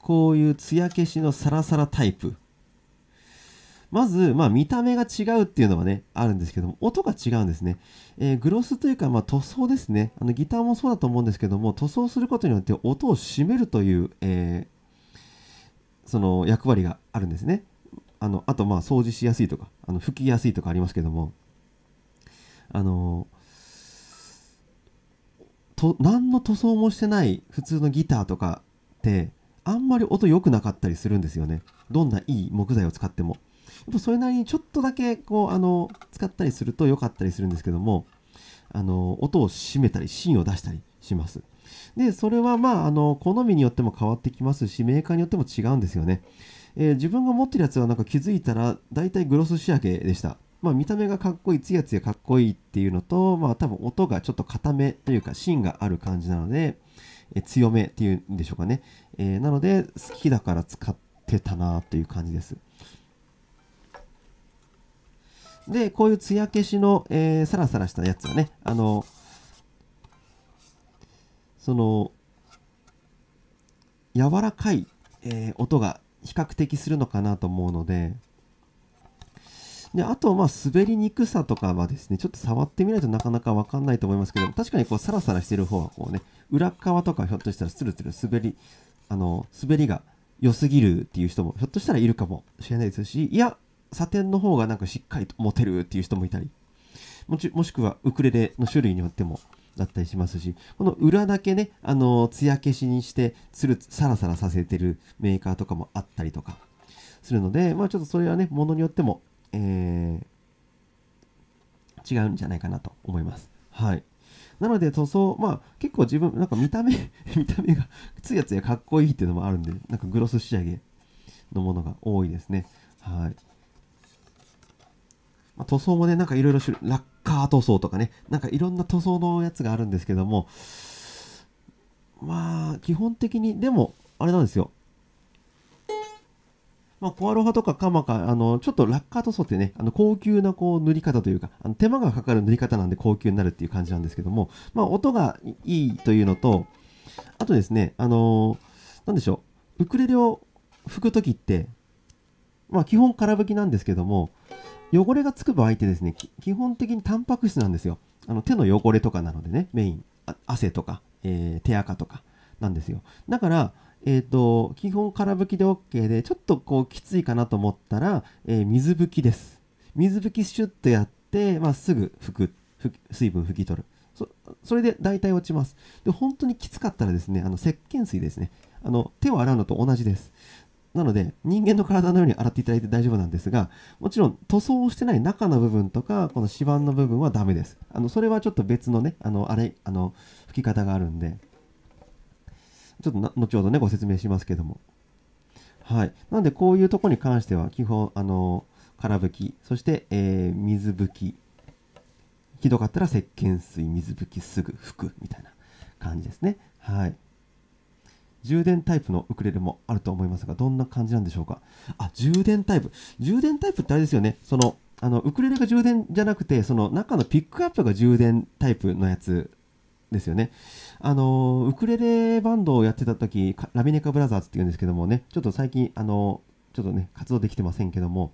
こういうつや消しのサラサラタイプまず、まあ、見た目が違うっていうのはね、あるんですけども、音が違うんですね。えー、グロスというか、まあ、塗装ですね。あの、ギターもそうだと思うんですけども、塗装することによって音を締めるという、えー、その役割があるんですね。あの、あと、まあ、掃除しやすいとか、あの、拭きやすいとかありますけども、あのと何の塗装もしてない普通のギターとかってあんまり音良くなかったりするんですよねどんないい木材を使ってもっぱそれなりにちょっとだけこうあの使ったりすると良かったりするんですけどもあの音を閉めたり芯を出したりします。でそれはまああの好みによっても変わってきますしメーカーによっても違うんですよね。えー、自分が持ってるやつはなんか気づいたら大体グロス仕上げでした。まあ、見た目がかっこいい、つやつやかっこいいっていうのと、まあ、多分音がちょっと固めというか芯がある感じなので、え強めっていうんでしょうかね。えー、なので好きだから使ってたなという感じです。で、こういうつや消しの、えー、サラサラしたやつはね、あの、その、柔らかい、えー、音が比較的するのかなと思うので、であと、まあ、滑りにくさとかはですね、ちょっと触ってみないとなかなかわかんないと思いますけど、確かにこう、サラサラしてる方はこうね、裏側とかひょっとしたらスルスル滑り、あの、滑りが良すぎるっていう人もひょっとしたらいるかもしれないですし、いや、サテンの方がなんかしっかりと持てるっていう人もいたりもちもしくはウクレレの種類によってもだったりしますしこの裏だけねあの艶消しにしてつるサラサラさせてるメーカーとかもあったりとかするのでまあちょっとそれはねものによっても、えー、違うんじゃないかなと思います。はいなので塗装、まあ結構自分、なんか見た目 見た目がつやつやかっこいいっていうのもあるんで、なんかグロス仕上げのものが多いですね。はい。まあ、塗装もね、なんかいろいろ種類、ラッカー塗装とかね、なんかいろんな塗装のやつがあるんですけども、まあ、基本的に、でも、あれなんですよ。まあ、コアロハとかカマカ、あの、ちょっとラッカー塗装ってね、あの、高級なこう塗り方というか、あの手間がかかる塗り方なんで高級になるっていう感じなんですけども、まあ、音がいいというのと、あとですね、あのー、なんでしょう、ウクレレを吹く時って、まあ、基本空吹きなんですけども、汚れがつく場合ってですね、基本的にタンパク質なんですよ。あの手の汚れとかなのでね、メイン、汗とか、えー、手垢とかなんですよ。だから、えっ、ー、と、基本空拭きで OK で、ちょっとこうきついかなと思ったら、えー、水拭きです。水拭きシュッとやって、まあ、すぐ拭く、水分拭き取る。そそれで大体落ちます。で、本当にきつかったらですね、あの石鹸水ですね。あの手を洗うのと同じです。なので人間の体のように洗っていただいて大丈夫なんですがもちろん塗装をしてない中の部分とかこの指板の部分はダメですあのそれはちょっと別のねあのあれあの拭き方があるんでちょっと後ほどねご説明しますけどもはいなのでこういうとこに関しては基本あの空拭きそして、えー、水拭きひどかったら石鹸水水拭きすぐ拭くみたいな感じですねはい充電タイプのウクレレもあると思いますが、どんな感じなんでしょうか。あ、充電タイプ。充電タイプってあれですよね。その、あの、ウクレレが充電じゃなくて、その中のピックアップが充電タイプのやつですよね。あの、ウクレレバンドをやってた時、ラミネカブラザーズって言うんですけどもね、ちょっと最近、あの、ちょっとね、活動できてませんけども、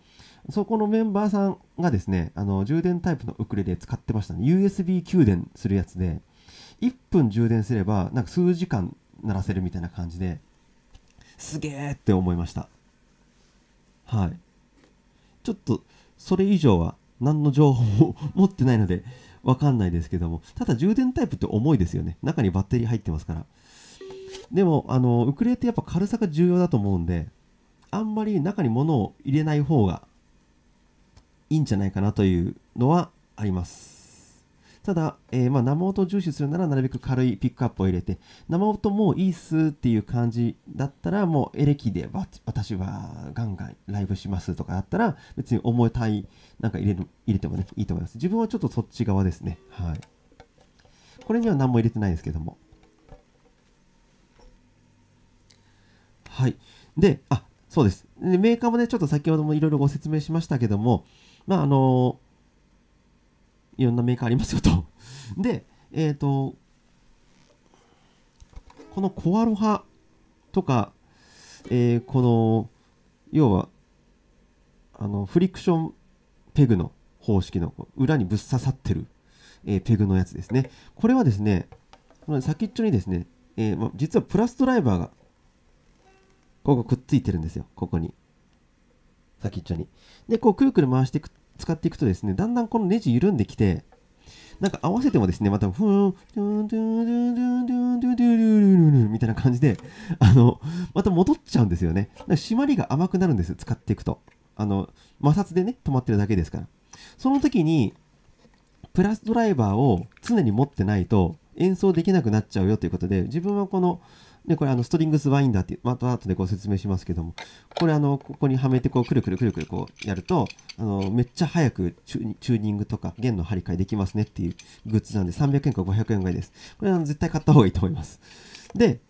そこのメンバーさんがですね、あの、充電タイプのウクレレ使ってましたね。USB 給電するやつで、1分充電すれば、なんか数時間鳴らせるみたいな感じですげえって思いましたはいちょっとそれ以上は何の情報も持ってないのでわかんないですけどもただ充電タイプって重いですよね中にバッテリー入ってますからでもあのウクレレってやっぱ軽さが重要だと思うんであんまり中に物を入れない方がいいんじゃないかなというのはありますただ、えー、まあ、生音を重視するならなるべく軽いピックアップを入れて、生音もいいっすっていう感じだったら、もうエレキで私はガンガンライブしますとかだったら、別に重たい、なんか入れる入れてもね、いいと思います。自分はちょっとそっち側ですね。はい。これには何も入れてないですけども。はい。で、あ、そうです。でメーカーもね、ちょっと先ほどもいろいろご説明しましたけども、まあ、あのーいろんなメーカーありますよと で、えっ、ー、と、このコアロハとか、えー、この、要は、あの、フリクションペグの方式の裏にぶっ刺さってる、えー、ペグのやつですね。これはですね、先っちょにですね、えー、実はプラスドライバーが、ここくっついてるんですよ、ここに。先っちょに。で、こうくるくる回していく使っていくとですね、だんだんこのネジ緩んできて、なんか合わせてもですね、また、ふーん、ドゥンドゥンドゥンドゥンドゥンドゥンドゥンドゥンみたいな感じで、あの、また戻っちゃうんですよね。締まりが甘くなるんです、使っていくと。あの、摩擦でね、止まってるだけですから。その時に、プラスドライバーを常に持ってないと演奏できなくなっちゃうよということで、自分はこの、で、これあのストリングスバインダーっていう、また後でご説明しますけども、これあの、ここにはめてこう、くるくるくるくるこうやると、あの、めっちゃ早くチューニングとか弦の張り替えできますねっていうグッズなんで、300円か500円ぐらいです。これあの絶対買った方がいいと思います。で、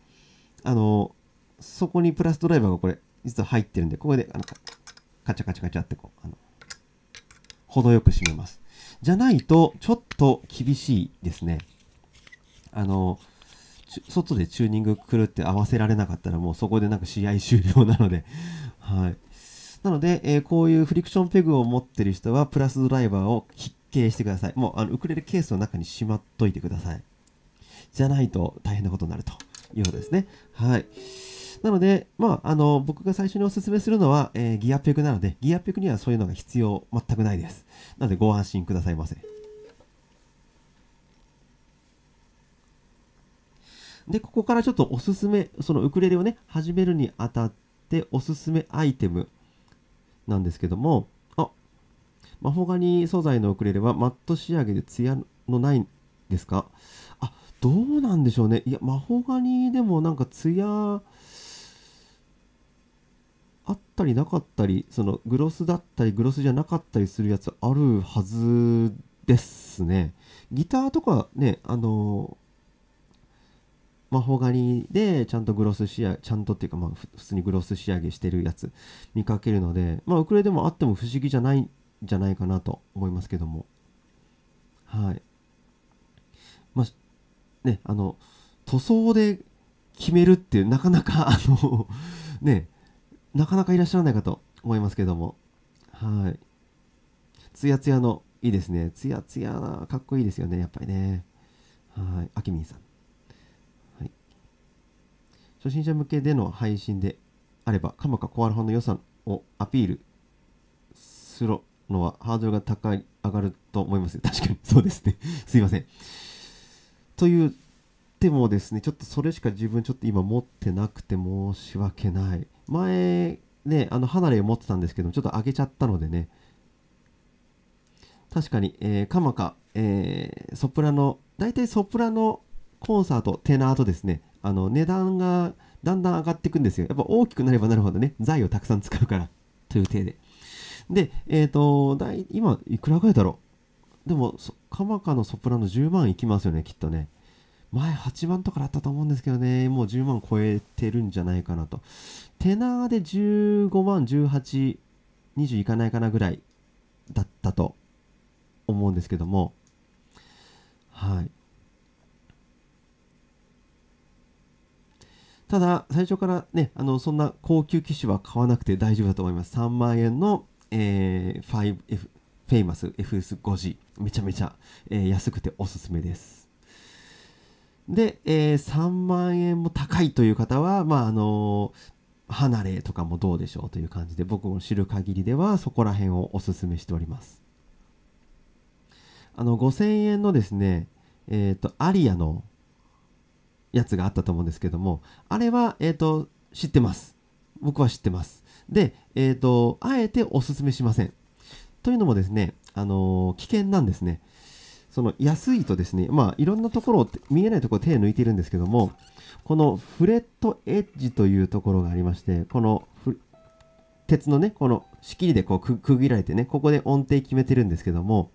あの、そこにプラスドライバーがこれ、実は入ってるんで、ここで、あの、カチャカチャカチャってこう、あの、程よく締めます。じゃないと、ちょっと厳しいですね。あの、外でチューニングくるって合わせられなかったらもうそこでなんか試合終了なので はい。なので、えー、こういうフリクションペグを持ってる人はプラスドライバーを筆形してください。もうあのウクレレケースの中にしまっといてください。じゃないと大変なことになるということですね。はい。なので、まあ、あの、僕が最初にお勧めするのは、えー、ギアペグなので、ギアペグにはそういうのが必要全くないです。なので、ご安心くださいませ。で、ここからちょっとおすすめ、そのウクレレをね、始めるにあたっておすすめアイテムなんですけども、あ、マホガニ素材のウクレレはマット仕上げでツヤのないんですかあ、どうなんでしょうね。いや、マホガニでもなんかツヤ、あったりなかったり、そのグロスだったりグロスじゃなかったりするやつあるはずですね。ギターとかね、あの魔法狩りでちゃんとグロス仕上ちゃんとっていうかまあ普通にグロス仕上げしてるやつ見かけるのでまあウクレでもあっても不思議じゃないんじゃないかなと思いますけどもはいまあねあの塗装で決めるっていうなかなかあのねなかなかいらっしゃらないかと思いますけどもはいツヤツヤのいいですねツヤツヤなかっこいいですよねやっぱりねはいあきみんさん初心者向けでの配信であれば、カマかコアラフの良さをアピールするのはハードルが高い、上がると思います。確かに、そうですね。すいません。という、でもですね、ちょっとそれしか自分ちょっと今持ってなくて申し訳ない。前、ね、あの、離れを持ってたんですけど、ちょっと上げちゃったのでね。確かに、えー、カマか、えー、ソプラノ、大体ソプラノコンサート、テナーとですね、あの値段がだんだん上がっていくんですよ。やっぱ大きくなればなるほどね、材をたくさん使うから、という体で。で、えっ、ー、と、だい今、いくらぐらいだろう。でも、マかのソプラノ10万いきますよね、きっとね。前8万とかだったと思うんですけどね、もう10万超えてるんじゃないかなと。テナーで15万、18、20いかないかなぐらいだったと思うんですけども、はい。ただ、最初からね、あのそんな高級機種は買わなくて大丈夫だと思います。3万円の、えー、5F、フェイマス FS5G、めちゃめちゃ、えー、安くておすすめです。で、えー、3万円も高いという方は、まああの離れとかもどうでしょうという感じで、僕も知る限りではそこら辺をおすすめしております。あの5000円のですね、えっ、ー、と、アリアのやつがあったと思うんですけどもあれは、えーと、知ってます僕は知ってますで、えーと、あえておすすめしませんというのもですね、あのー、危険なんですねその安いとですねまあいろんなところ見えないところ手抜いてるんですけどもこのフレットエッジというところがありましてこの鉄のねこの仕切りでこう区切られてねここで音程決めてるんですけども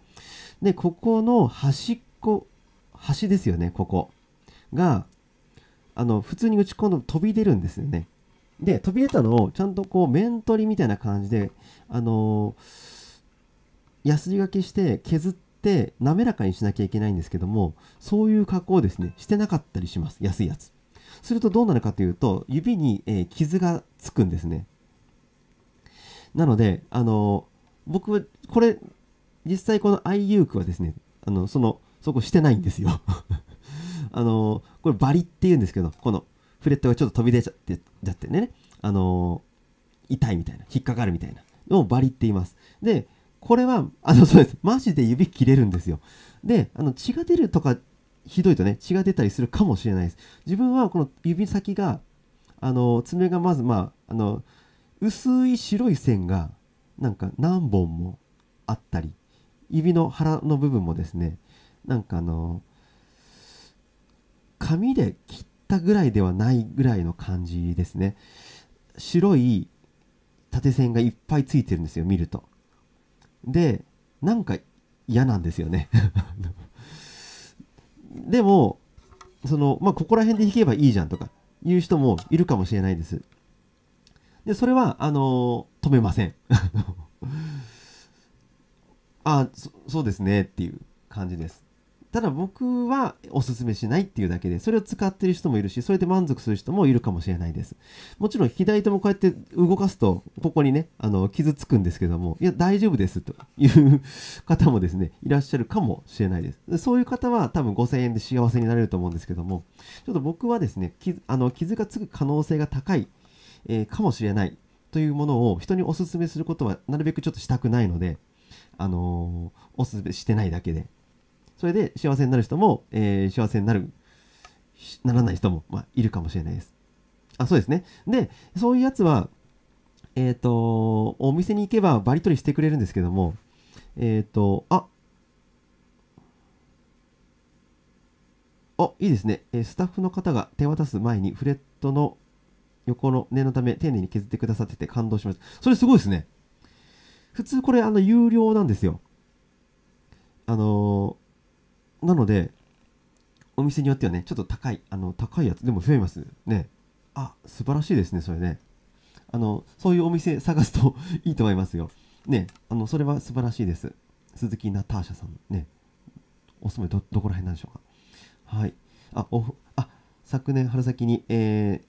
でここの端っこ端ですよねここがあの普通に打ち込んで飛び出るんですよね。で飛び出たのをちゃんとこう面取りみたいな感じであのー、ヤスリがけして削って滑らかにしなきゃいけないんですけどもそういう加工をですねしてなかったりします安いやつ。するとどうなるかというと指に、えー、傷がつくんですね。なのであのー、僕これ実際この IU 区はですねあのそのそこしてないんですよあのこれバリっていうんですけどこのフレットがちょっと飛び出ちゃってゃってねあの痛いみたいな引っかかるみたいなのをバリって言いますでこれはあのそうですマジで指切れるんですよであの血が出るとかひどいとね血が出たりするかもしれないです自分はこの指先があの爪がまずまああの薄い白い線がなんか何本もあったり指の腹の部分もですねなんかあの紙で切ったぐらいではないぐらいの感じですね白い縦線がいっぱいついてるんですよ見るとでなんか嫌なんですよね でもそのまあここら辺で弾けばいいじゃんとかいう人もいるかもしれないですでそれはあのー、止めません あそそうですねっていう感じですただ僕はおすすめしないっていうだけで、それを使ってる人もいるし、それで満足する人もいるかもしれないです。もちろん左手もこうやって動かすと、ここにね、あの、傷つくんですけども、いや、大丈夫ですという方もですね、いらっしゃるかもしれないです。そういう方は多分5000円で幸せになれると思うんですけども、ちょっと僕はですね、傷あの傷がつく可能性が高い、えー、かもしれないというものを人にお勧めすることはなるべくちょっとしたくないので、あのー、おすめしてないだけで。それで幸せになる人も、えー、幸せになる、ならない人も、まあ、いるかもしれないです。あ、そうですね。で、そういうやつは、えっ、ー、と、お店に行けばバリ取りしてくれるんですけども、えっ、ー、と、ああ、いいですね、えスタッフの方が手渡す前にフレットの横の念のため丁寧に削ってくださってて感動しました。それすごいですね。普通これ、あの、有料なんですよ。あのなのでお店によってはねちょっと高いあの高いやつでも増えますねあ素晴らしいですねそれねあのそういうお店探すと いいと思いますよねあのそれは素晴らしいです鈴木ナターシャさんねお住まいどどこら辺なんでしょうかはいあおあ昨年春先に、えー、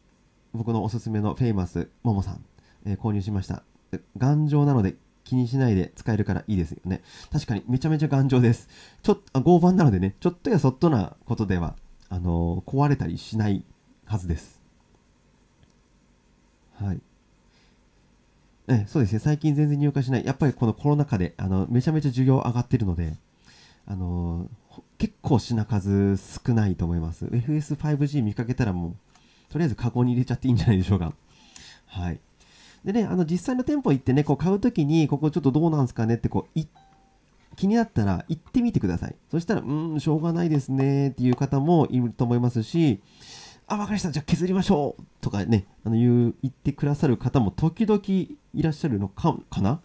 僕のおすすめのフェイマスももさん、えー、購入しました頑丈なので気にしないで使えるからいいですよね。確かにめちゃめちゃ頑丈です。ちょっと、合板なのでね、ちょっとやそっとなことでは、あのー、壊れたりしないはずです。はい。えそうですね、最近全然入荷しない。やっぱりこのコロナ禍で、あの、めちゃめちゃ需要上がってるので、あのー、結構品数少ないと思います。FS5G 見かけたらもう、とりあえずカゴに入れちゃっていいんじゃないでしょうか。はい。でね、あの実際の店舗行ってね、こう買うときに、ここちょっとどうなんすかねってこう気になったら行ってみてください。そしたら、うん、しょうがないですねっていう方もいると思いますし、あ、わかりました、じゃあ削りましょうとかね、あの言う言ってくださる方も時々いらっしゃるのかかな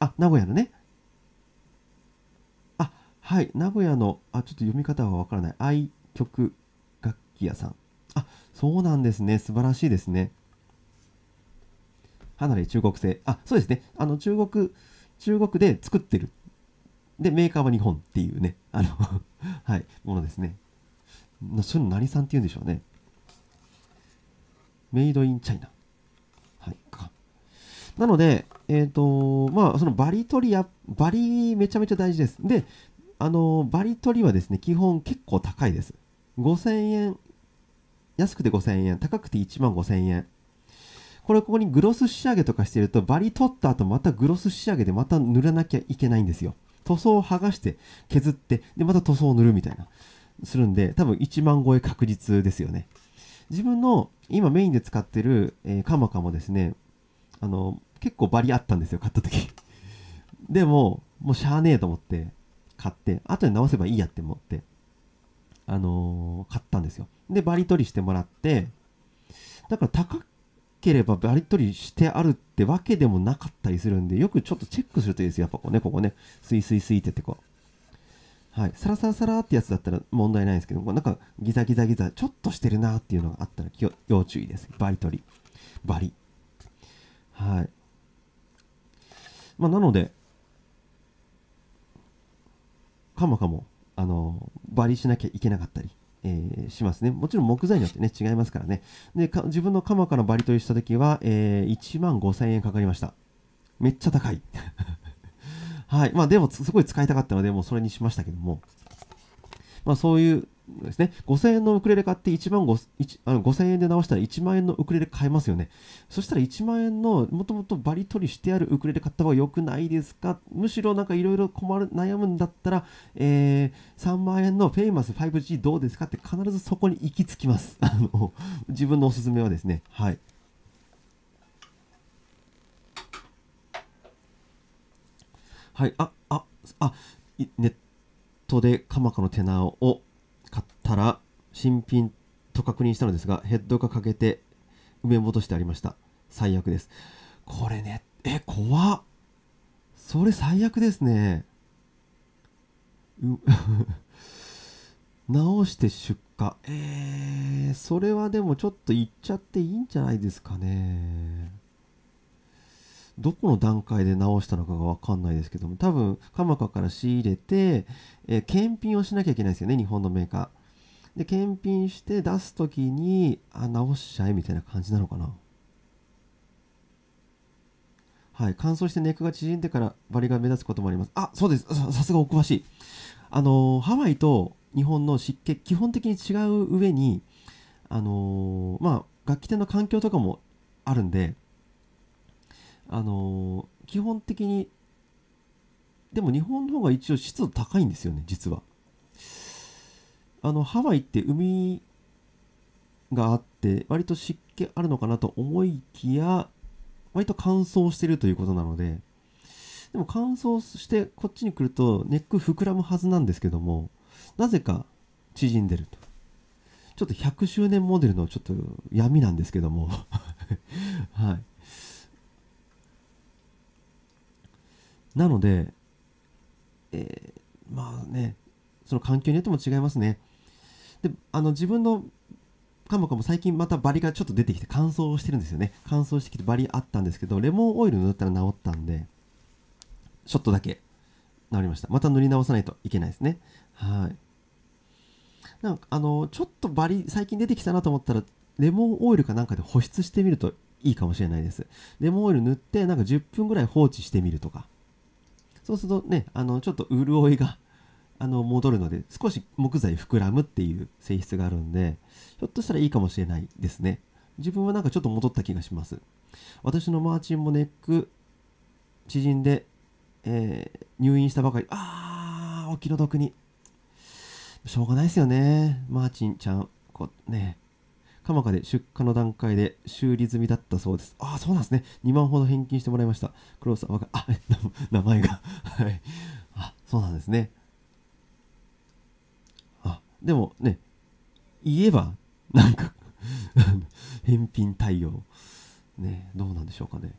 あ、名古屋のね。あ、はい、名古屋の、あ、ちょっと読み方はわからない。愛曲楽器屋さん。あ、そうなんですね。素晴らしいですね。離れ中国製あそうですねあの中国中国で作ってるでメーカーは日本っていうねあの はいものですねな、それ何んっていうんでしょうねメイドインチャイナはいかなのでえっ、ー、とまあそのバリ取りやバリめちゃめちゃ大事ですであのバリ取りはですね基本結構高いです5000円安くて5000円高くて1万5000円これここにグロス仕上げとかしてるとバリ取った後またグロス仕上げでまた塗らなきゃいけないんですよ塗装を剥がして削ってでまた塗装を塗るみたいなするんで多分1万超え確実ですよね自分の今メインで使ってる、えー、カマカもですねあの結構バリあったんですよ買った時でももうしゃあねえと思って買って後で直せばいいやって思ってあのー、買ったんですよでバリ取りしてもらってだから高ければバリ取りしてあるってわけでもなかったりするんで、よくちょっとチェックするといいですよ。やっぱこうね、ここね、スイスイスイってってこう。はい。サラサラサラってやつだったら問題ないんですけど、なんかギザギザギザ、ちょっとしてるなっていうのがあったら要注意です。バリ取り。バリ。はい。まあ、なので、かもかも、あの、バリしなきゃいけなかったり。えー、しますね。もちろん木材によってね、違いますからね。で、か自分の鎌からバリ取りした時は、えー、1万5000円かかりました。めっちゃ高い。はい。まあでも、すごい使いたかったので、もうそれにしましたけども。まあ、そういうですね、5000円のウクレレ買って1万 5, あの5000円で直したら1万円のウクレレ買えますよね。そしたら1万円のもともとバリ取りしてあるウクレレ買った方が良くないですかむしろなんかいろいろ困る、悩むんだったら、えー、3万円のフェイマス 5G どうですかって必ずそこに行き着きます。あの、自分のおすすめはですね。はい。はい、あ、あ、あ、ネットトで鎌カのテナーを買ったら新品と確認したのですがヘッドが欠けて埋め戻してありました最悪ですこれねえ怖っそれ最悪ですね 直して出荷えー、それはでもちょっと行っちゃっていいんじゃないですかねどこの段階で直したのかが分かんないですけども多分鎌倉から仕入れて、えー、検品をしなきゃいけないですよね日本のメーカーで検品して出す時にあ直しちゃえみたいな感じなのかなはい乾燥してネックが縮んでからバリが目立つこともありますあそうですさすがお詳しいあのー、ハワイと日本の湿気基本的に違う上にあのー、まあ楽器店の環境とかもあるんであのー、基本的にでも日本の方が一応湿度高いんですよね実はあのハワイって海があって割と湿気あるのかなと思いきや割と乾燥してるということなのででも乾燥してこっちに来るとネック膨らむはずなんですけどもなぜか縮んでるとちょっと100周年モデルのちょっと闇なんですけども はいなので、えー、まあねその環境によっても違いますねであの自分のカモカも最近またバリがちょっと出てきて乾燥してるんですよね乾燥してきてバリあったんですけどレモンオイル塗ったら治ったんでちょっとだけ治りましたまた塗り直さないといけないですねはいなんかあのちょっとバリ最近出てきたなと思ったらレモンオイルかなんかで保湿してみるといいかもしれないですレモンオイル塗ってなんか10分ぐらい放置してみるとかそうするとねあのちょっと潤いが あの戻るので少し木材膨らむっていう性質があるんでひょっとしたらいいかもしれないですね自分はなんかちょっと戻った気がします私のマーチンもネック縮んで、えー、入院したばかりあーお気の毒にしょうがないですよねマーチンちゃんこね蒲田で出荷の段階で修理済みだったそうです。ああ、そうなんですね。2万ほど返金してもらいました。クロスアあ、名前が。はい。あ、そうなんですね。あ、でもね、言えば、なんか 返品対応。ね、どうなんでしょうかね。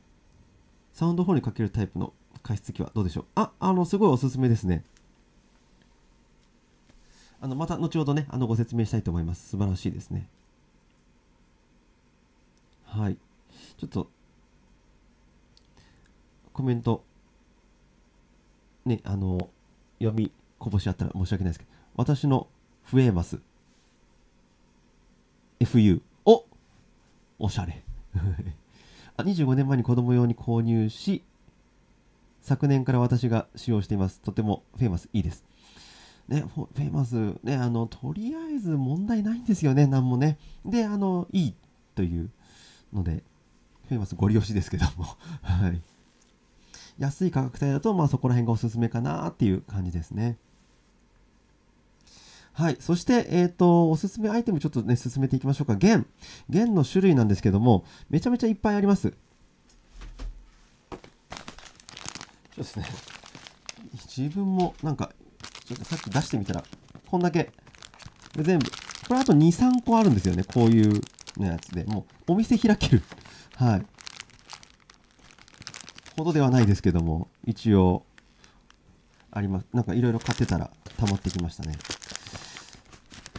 サウンドホールにかけるタイプの加湿器はどうでしょうあ、あの、すごいおすすめですね。あの、また後ほどね、あの、ご説明したいと思います。素晴らしいですね。はい。ちょっと、コメント、ね、あの、読みこぼしあったら申し訳ないですけど、私の増えます。FU。おおしゃれ あ。25年前に子供用に購入し、昨年から私が使用しています。とてもフェイマスいいです。ね、フェイマス、ね、あの、とりあえず問題ないんですよね、なんもね。で、あの、いいというので、フェイマスご利用しですけども はい。安い価格帯だと、まあそこら辺がおすすめかなっていう感じですね。はい。そして、えっ、ー、と、おすすめアイテムちょっとね、進めていきましょうか。弦。弦の種類なんですけども、めちゃめちゃいっぱいあります。そうですね。自分もなんか、ちょっとさっき出してみたら、こんだけ。全部。これあと2、3個あるんですよね。こういうのやつでもうお店開けるはいほどではないですけども一応ありますなんかいろいろ買ってたら溜まってきましたね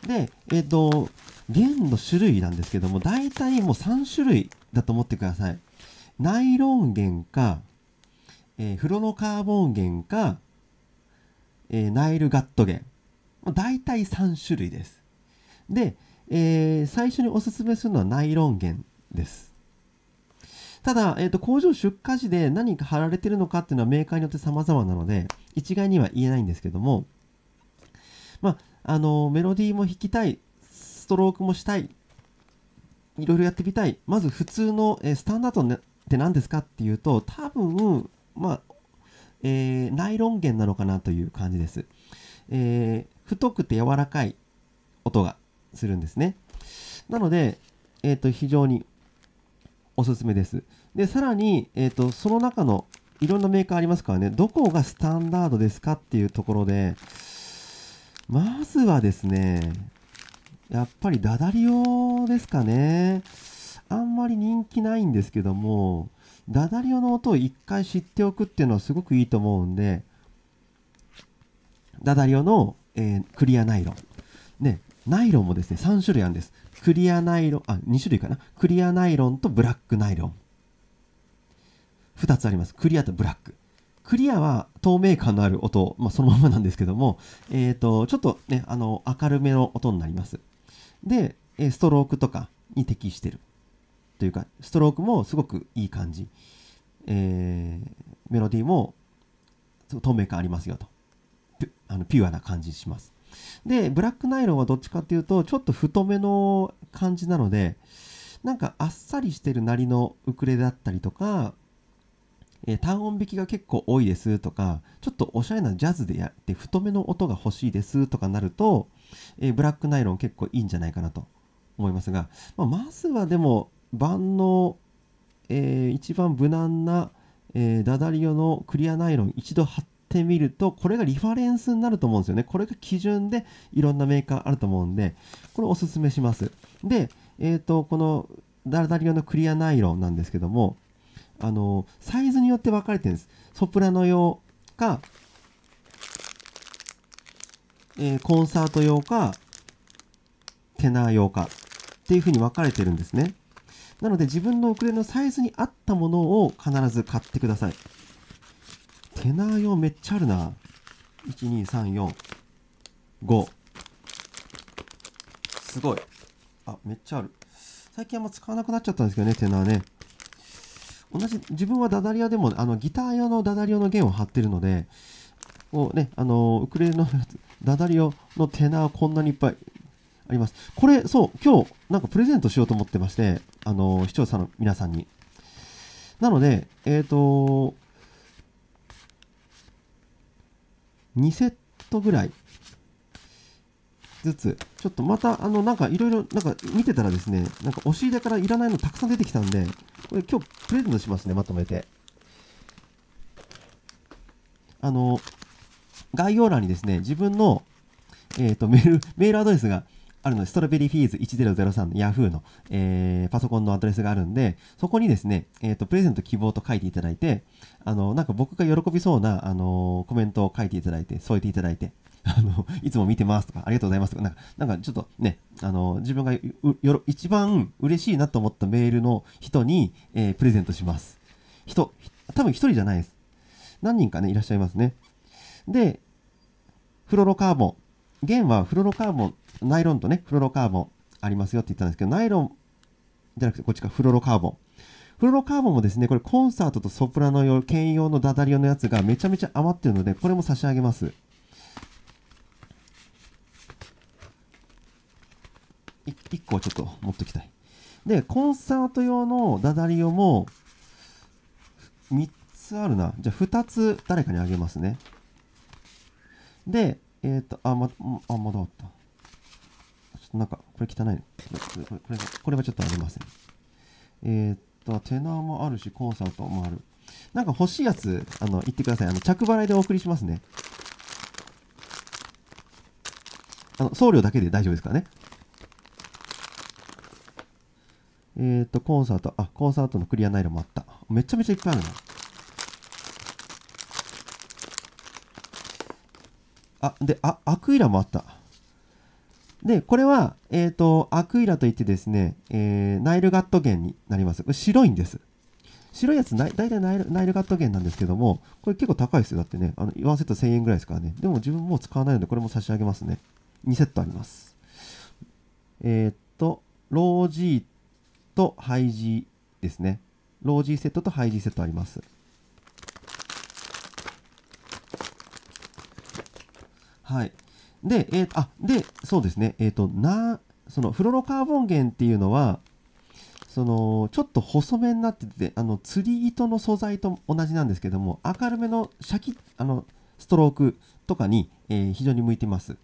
でえっ、ー、と弦の種類なんですけども大体もう3種類だと思ってくださいナイロン弦か、えー、フロノカーボン弦か、えー、ナイルガット弦大体3種類ですでえー、最初におすすめするのはナイロン弦です。ただ、えーと、と工場出荷時で何か貼られてるのかっていうのはメーカーによって様々なので一概には言えないんですけども、まあ、あのメロディーも弾きたいストロークもしたいいろいろやってみたいまず普通の、えー、スタンダードって何ですかっていうと多分、まあえー、ナイロン弦なのかなという感じです、えー、太くて柔らかい音がするんですね。なので、えー、と非常におすすめです。で、さらに、えー、とその中のいろんなメーカーありますからね、どこがスタンダードですかっていうところで、まずはですね、やっぱりダダリオですかね。あんまり人気ないんですけども、ダダリオの音を一回知っておくっていうのはすごくいいと思うんで、ダダリオの、えー、クリアナイロン。ね、ナイロンもですね、3種類あるんです。クリアナイロン、あ、2種類かな。クリアナイロンとブラックナイロン。2つあります。クリアとブラック。クリアは透明感のある音、まあ、そのままなんですけども、えーと、ちょっとね、あの明るめの音になります。で、ストロークとかに適してる。というか、ストロークもすごくいい感じ。えー、メロディーも透明感ありますよと。あのピュアな感じします。でブラックナイロンはどっちかっていうとちょっと太めの感じなのでなんかあっさりしてるなりのウクレレだったりとか、えー、単音弾きが結構多いですとかちょっとおしゃれなジャズでやって太めの音が欲しいですとかなると、えー、ブラックナイロン結構いいんじゃないかなと思いますが、まあ、まずはでも万能、えー、一番無難な、えー、ダダリオのクリアナイロン一度貼ってってみると、これがリファレンスになると思うんですよね。これが基準でいろんなメーカーあると思うんで、これおすすめします。で、えっ、ー、と、このダルダリオのクリアナイロンなんですけども、あの、サイズによって分かれてるんです。ソプラノ用か、えー、コンサート用か、テナー用かっていうふうに分かれてるんですね。なので自分のウクレレのサイズに合ったものを必ず買ってください。テナー用めっちゃあるな。12345すごいあめっちゃある最近あんま使わなくなっちゃったんですけどねテナーね同じ自分はダダリアでもあのギター用のダダリオの弦を張ってるのでもうねあのウクレレの ダダリオのテナーこんなにいっぱいありますこれそう今日なんかプレゼントしようと思ってましてあの視聴者の皆さんになのでえっ、ー、と2セットぐらいずつ、ちょっとまた、あの、なんかいろいろ、なんか見てたらですね、なんか押し入れからいらないのたくさん出てきたんで、これ今日プレゼントしますね、まとめて。あの、概要欄にですね、自分の、えっ、ー、と、メール、メールアドレスがあるので、ストロベリーフィーズ1003の Yahoo の、えー、パソコンのアドレスがあるんで、そこにですね、えっ、ー、と、プレゼント希望と書いていただいて、あの、なんか僕が喜びそうな、あのー、コメントを書いていただいて、添えていただいて、あの、いつも見てますとか、ありがとうございますとか、なんか、なんかちょっとね、あの、自分がよろ一番嬉しいなと思ったメールの人に、えー、プレゼントします。人、多分一人じゃないです。何人かね、いらっしゃいますね。で、フロロカーボン。弦はフロロカーボン、ナイロンとね、フロロカーボンありますよって言ったんですけど、ナイロンじゃなくて、こっちかフロロカーボン。フロロカーボンもですね、これコンサートとソプラノ用、兼用のダダリオのやつがめちゃめちゃ余ってるので、これも差し上げます。1個ちょっと持ってきたい。で、コンサート用のダダリオも3つあるな。じゃあ2つ誰かにあげますね。で、えっ、ー、と、あ、ま、あ、戻った。ちょっとなんか、これ汚いね。これこれは、これはちょっとありません。えっ、ー、と、テナーもあるし、コンサートもある。なんか欲しいやつ、あの、言ってください。あの、着払いでお送りしますね。あの、送料だけで大丈夫ですからね。えっ、ー、と、コンサート、あ、コンサートのクリアナイロもあった。めちゃめちゃいっぱいあるな。あ、で、あ、アクイラもあった。で、これは、えっ、ー、と、アクイラといってですね、えー、ナイルガット源になります。これ白いんです。白いやつない、大体ナイルナイルガット源なんですけども、これ結構高いですよ。だってね、あの1セット1000円ぐらいですからね。でも自分もう使わないので、これも差し上げますね。2セットあります。えっ、ー、と、ロージーとハイジーですね。ロージーセットとハイジーセットあります。はい。で、えー、あ、で、そうですね。えっ、ー、と、な、そのフロロカーボン源っていうのは、そのちょっと細めになっててあの釣り糸の素材と同じなんですけども明るめのシャキあのストロークとかに、えー、非常に向いてます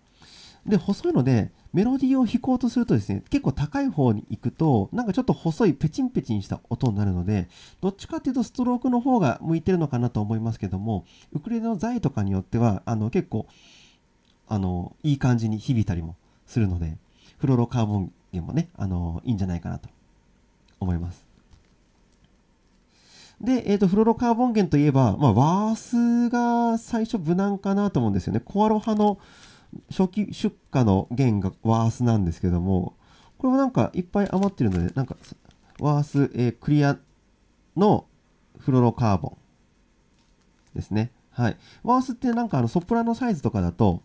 で細いのでメロディーを弾こうとするとですね結構高い方に行くとなんかちょっと細いペチンペチンした音になるのでどっちかっていうとストロークの方が向いてるのかなと思いますけどもウクレレの材とかによってはあの結構あの、いい感じに響いたりもするので、フロロカーボン源もね、あの、いいんじゃないかなと思います。で、えっ、ー、と、フロロカーボン源といえば、まあ、ワースが最初無難かなと思うんですよね。コアロ派の初期出荷の源がワースなんですけども、これもなんかいっぱい余ってるので、なんか、ワース、えー、クリアのフロロカーボンですね。はい。ワースってなんかあのソプラノサイズとかだと、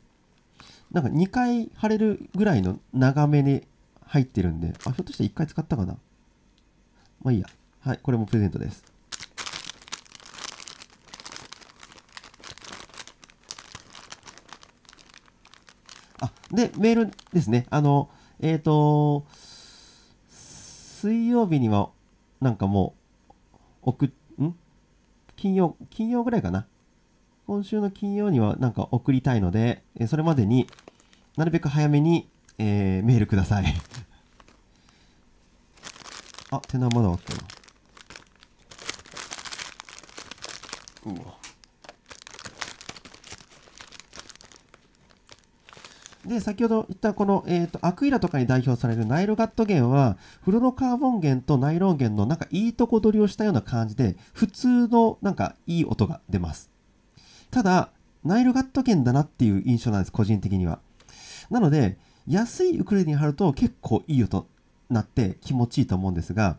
なんか2回貼れるぐらいの長めに入ってるんで、あ、ひょっとして1回使ったかなまあいいや。はい、これもプレゼントです。あ、で、メールですね。あの、えっ、ー、と、水曜日には、なんかもう、送っ、ん金曜、金曜ぐらいかな今週の金曜にはなんか送りたいので、えそれまでになるべく早めに、えー、メールください あ、手名まだあったな。うわ。で、先ほど言ったこの、えっ、ー、と、アクイラとかに代表されるナイロガット源は、フロロカーボン源とナイロン源のなんかいいとこ取りをしたような感じで、普通のなんかいい音が出ます。ただ、ナイルガット券だなっていう印象なんです、個人的には。なので、安いウクレレに貼ると結構いい音なって気持ちいいと思うんですが、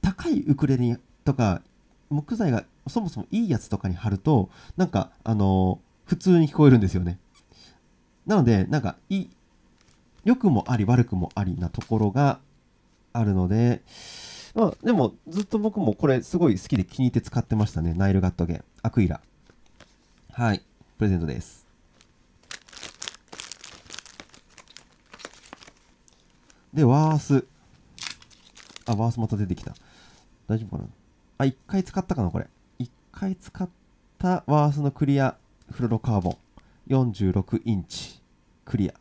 高いウクレレとか、木材がそもそもいいやつとかに貼ると、なんか、あのー、普通に聞こえるんですよね。なので、なんか、い良くもあり悪くもありなところがあるので、まあ、でもずっと僕もこれすごい好きで気に入って使ってましたね。ナイルガットゲアクイラ。はい、プレゼントです。で、ワース。あ、ワースまた出てきた。大丈夫かなあ、一回使ったかなこれ。一回使ったワースのクリアフロロカーボン。46インチ。クリア。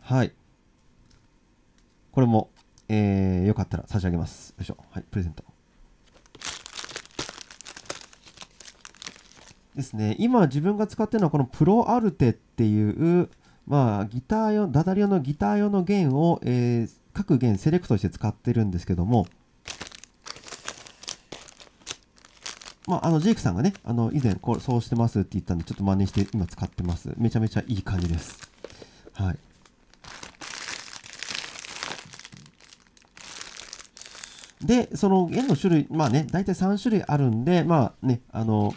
はい。これも、えー、よかったら差し上げます。よいしょ。はい、プレゼント。ですね今自分が使ってるのはこのプロアルテっていう、まあ、ギター用ダダリオのギター用の弦を、えー、各弦セレクトして使ってるんですけども、まあ、あのジェイクさんがねあの以前こうそうしてますって言ったんでちょっと真似して今使ってますめちゃめちゃいい感じです、はい、で、その弦の種類、まあね、大体3種類あるんで、まあね、あの、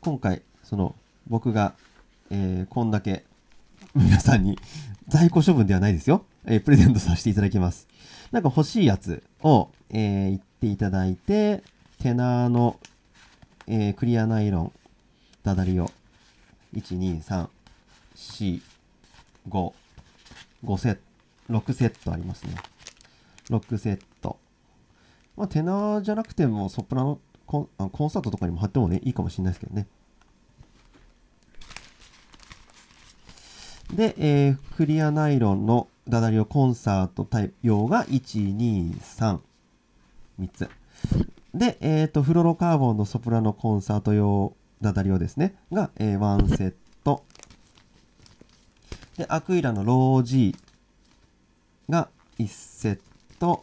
今回その僕が、えー、こんだけ皆さんに在庫処分ではないですよ、えー、プレゼントさせていただきますなんか欲しいやつを、えー、言っていただいてテナーの、えー、クリアナイロンダダリを12345 5セット6セットありますね6セットまあ、テナーじゃなくてもソプラノコンあコンサートとかにも貼ってもね、いいかもしれないですけどね。で、えー、クリアナイロンのダダリオコンサート対応が1、2、3。3つ。で、えっ、ー、と、フロロカーボンのソプラノコンサート用ダダリオですね。が、えー、1セット。で、アクイラのロー G が1セット。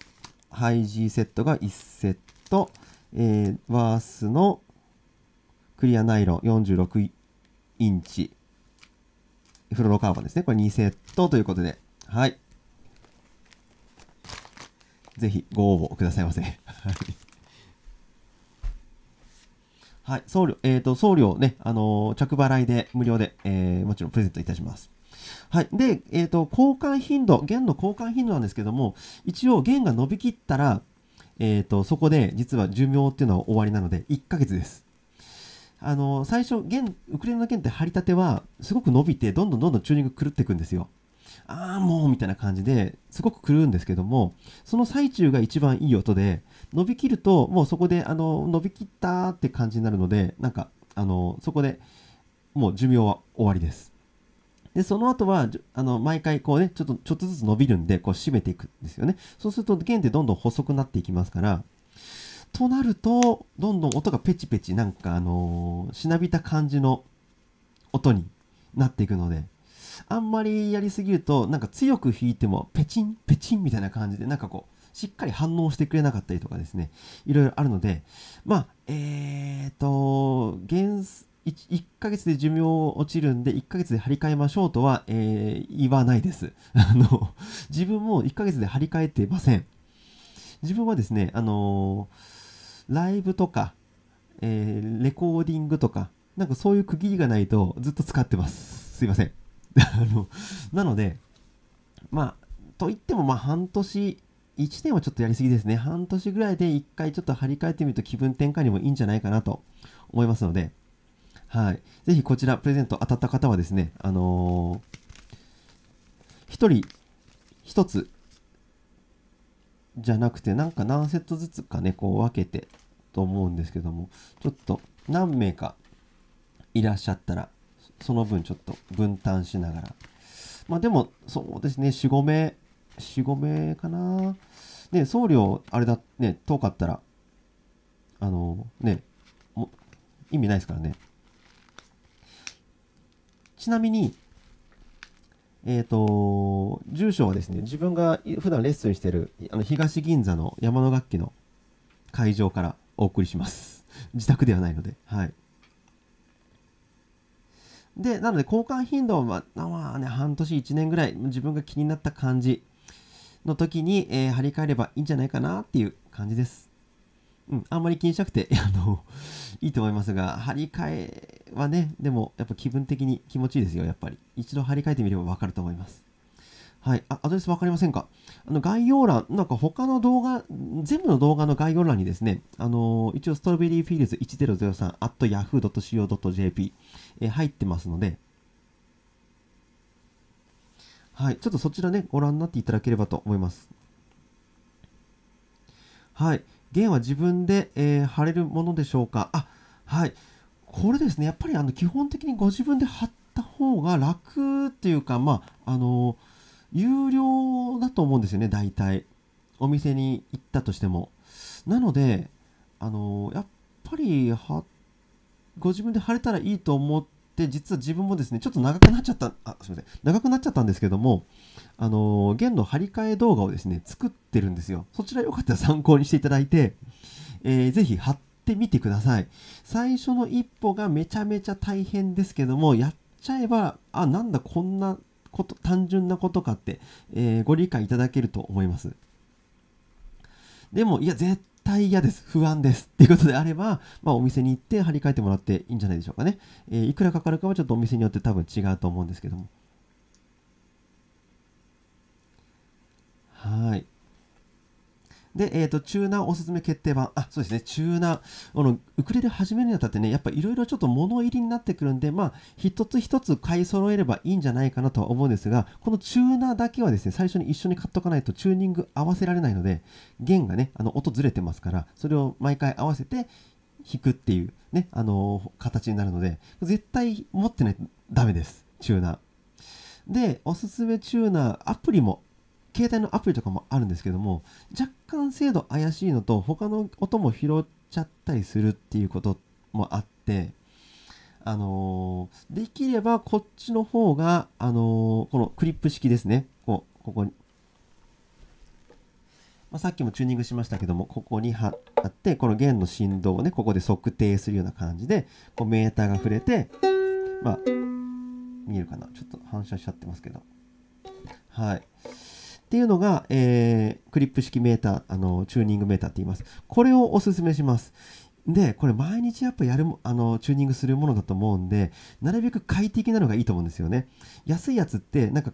ハイ G セットが1セット。えー、ワースのクリアナイロン46インチフロロカーボンですね。これ2セットということで、はい。ぜひご応募くださいませ。はい、送料、えっ、ー、と、送料ね、あのー、着払いで無料で、えー、もちろんプレゼントいたします。はい。で、えっ、と、交換頻度、弦の交換頻度なんですけども、一応弦が伸びきったら、えーと、そこで実は寿命っていうのは終わりなので1ヶ月です。あの最初現ウクライナの弦って張り立てはすごく伸びてどんどんどんどんチューニング狂っていくんですよ。ああもうみたいな感じですごく狂うんですけどもその最中が一番いい音で伸びきるともうそこであの伸びきったって感じになるのでなんかあのそこでもう寿命は終わりです。で、その後は、あの、毎回こうね、ちょっと、ちょっとずつ伸びるんで、こう締めていくんですよね。そうすると、弦ってどんどん細くなっていきますから、となると、どんどん音がペチペチ、なんかあのー、しなびた感じの音になっていくので、あんまりやりすぎると、なんか強く弾いても、ペチン、ペチンみたいな感じで、なんかこう、しっかり反応してくれなかったりとかですね、いろいろあるので、まあ、えーと、弦、1, 1ヶ月で寿命落ちるんで1ヶ月で張り替えましょうとは、えー、言わないです あの自分も1ヶ月で張り替えてません自分はですねあのー、ライブとか、えー、レコーディングとかなんかそういう区切りがないとずっと使ってますすいません あのなのでまあといってもまあ半年1年はちょっとやりすぎですね半年ぐらいで1回ちょっと張り替えてみると気分転換にもいいんじゃないかなと思いますのではい、ぜひこちらプレゼント当たった方はですね、あのー、1人1つじゃなくて、なんか何セットずつかね、こう分けてと思うんですけども、ちょっと何名かいらっしゃったら、その分ちょっと分担しながら。まあでも、そうですね、4、5名、4、5名かな。ね、送料、あれだ、ね、遠かったら、あのー、ね、意味ないですからね。ちなみに、えっ、と、住所はですね、自分が普段レッスンしてる、あの、東銀座の山の楽器の会場からお送りします。自宅ではないので、はい。で、なので交換頻度は、まあね、半年1年ぐらい自分が気になった感じの時に、えー、張り替えればいいんじゃないかなっていう感じです。うん、あんまり気にしなくて あのいいと思いますが張り替えはねでもやっぱ気分的に気持ちいいですよやっぱり一度張り替えてみれば分かると思いますはい、あアドレス分かりませんかあの概要欄、なんか他の動画、全部の動画の概要欄にですね、あの一応ストロベリーフィールズ1003 yahoo.co.jp、えー、入ってますので、はい、ちょっとそちらね、ご覧になっていただければと思います。はい。弦は自分で、えー、貼れるものでしょうかあはいこれですねやっぱりあの基本的にご自分で貼った方が楽っていうかまああの有料だと思うんですよね大体お店に行ったとしてもなのであのやっぱりご自分で貼れたらいいと思っで実は自分もですねちょっと長くなっちゃったあすいません長くなっちゃったんですけどもあの弦の張り替え動画をですね作ってるんですよそちらよかったら参考にしていただいて、えー、ぜひ貼ってみてください最初の一歩がめちゃめちゃ大変ですけどもやっちゃえばあなんだこんなこと単純なことかって、えー、ご理解いただけると思いますでもいや絶対嫌です、不安ですっていうことであれば、まあ、お店に行って張り替えてもらっていいんじゃないでしょうかね。えー、いくらかかるかはちょっとお店によって多分違うと思うんですけども。はい。で、えっ、ー、と、チューナーおすすめ決定版。あ、そうですね、チューナー。あの、ウクレレ始めるにあたってね、やっぱいろいろちょっと物入りになってくるんで、まあ、一つ一つ買い揃えればいいんじゃないかなとは思うんですが、このチューナーだけはですね、最初に一緒に買っとかないとチューニング合わせられないので、弦がね、あの、音ずれてますから、それを毎回合わせて弾くっていうね、あのー、形になるので、絶対持ってないとダメです、チューナー。で、おすすめチューナー、アプリも携帯のアプリとかもあるんですけども若干精度怪しいのと他の音も拾っちゃったりするっていうこともあってあのー、できればこっちの方が、あのー、このクリップ式ですね。こう、ここに。まあ、さっきもチューニングしましたけども、ここに貼って、この弦の振動をね、ここで測定するような感じで、こうメーターが触れて、まあ、見えるかなちょっと反射しちゃってますけど。はい。っていうのが、えー、クリップ式メーター、あの、チューニングメーターって言います。これをおすすめします。で、これ毎日やっぱやる、あの、チューニングするものだと思うんで、なるべく快適なのがいいと思うんですよね。安いやつって、なんか、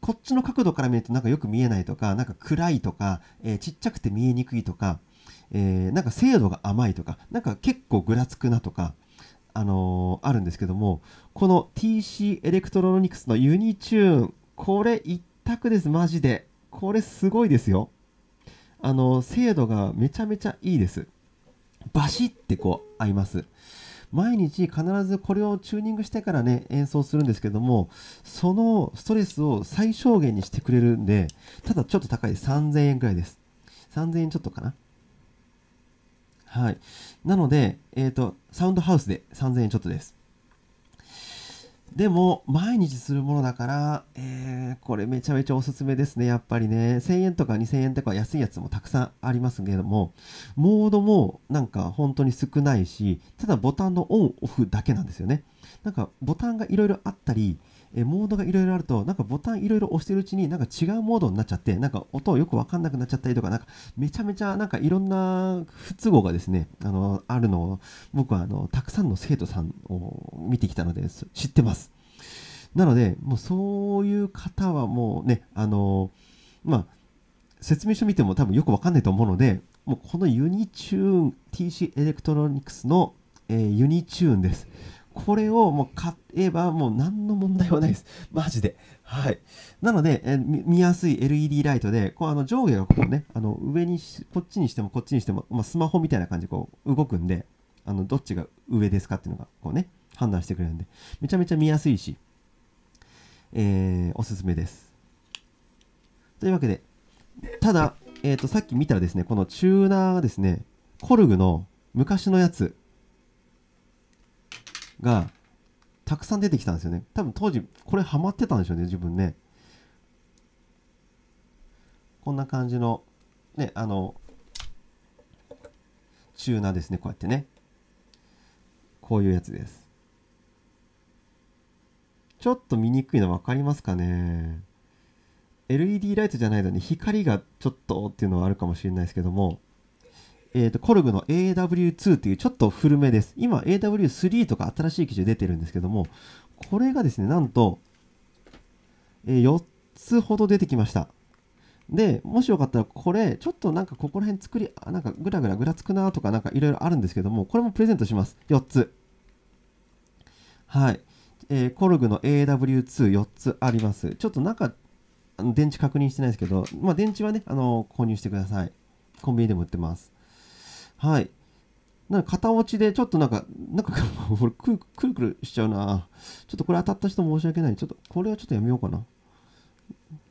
こっちの角度から見るとなんかよく見えないとか、なんか暗いとか、えー、ちっちゃくて見えにくいとか、えー、なんか精度が甘いとか、なんか結構ぐらつくなとか、あのー、あるんですけども、この TC エレクトロニクスのユニチューン、これ一全くです、マジで。これすごいですよ。あの、精度がめちゃめちゃいいです。バシッてこう合います。毎日必ずこれをチューニングしてからね、演奏するんですけども、そのストレスを最小限にしてくれるんで、ただちょっと高い3000円ぐらいです。3000円ちょっとかな。はい。なので、えっ、ー、と、サウンドハウスで3000円ちょっとです。でも、毎日するものだから、えー、これめちゃめちゃおすすめですね、やっぱりね。1000円とか2000円とか安いやつもたくさんありますけれども、モードもなんか本当に少ないし、ただボタンのオンオフだけなんですよね。なんかボタンがいろいろあったり、えモードがいろいろあるとなんかボタンいろいろ押してるうちになんか違うモードになっちゃってなんか音よくわかんなくなっちゃったりとかなんかめちゃめちゃなんかいろんな不都合がですねあのあるのを僕はあのたくさんの生徒さんを見てきたので知ってます。なのでもうそういう方はもうねあのまあ説明書見ても多分よくわかんないと思うのでもうこのユニチューン TC エレクトロニクスの、えー、ユニチューンですこれをもう買えばもう何の問題はないです。マジで。はい。なので、え見やすい LED ライトで、こうあの上下がこうね、あの上にこっちにしてもこっちにしても、まあ、スマホみたいな感じでこう動くんで、あのどっちが上ですかっていうのがこうね、判断してくれるんで、めちゃめちゃ見やすいし、えー、おすすめです。というわけで、ただ、えっ、ー、と、さっき見たらですね、このチューナーがですね、コルグの昔のやつがたくさん出てきたんですよね多分当時これハマってたんでしょうね自分ねこんな感じのねあのチューナーですねこうやってねこういうやつですちょっと見にくいの分かりますかね LED ライトじゃないのに光がちょっとっていうのはあるかもしれないですけどもえーと、コルグの AW2 というちょっと古めです。今 AW3 とか新しい機種出てるんですけども、これがですね、なんと、えー、4つほど出てきました。で、もしよかったらこれ、ちょっとなんかここら辺作り、なんかぐらぐらぐらつくなとかなんかいろいろあるんですけども、これもプレゼントします。4つ。はい。えー、コルグの AW24 つあります。ちょっと中、電池確認してないですけど、まあ電池はね、あのー、購入してください。コンビニでも売ってます。はい。なんか型落ちでちょっとなんか、なんか 俺くるくるしちゃうな。ちょっとこれ当たった人申し訳ない。ちょっとこれはちょっとやめようかな。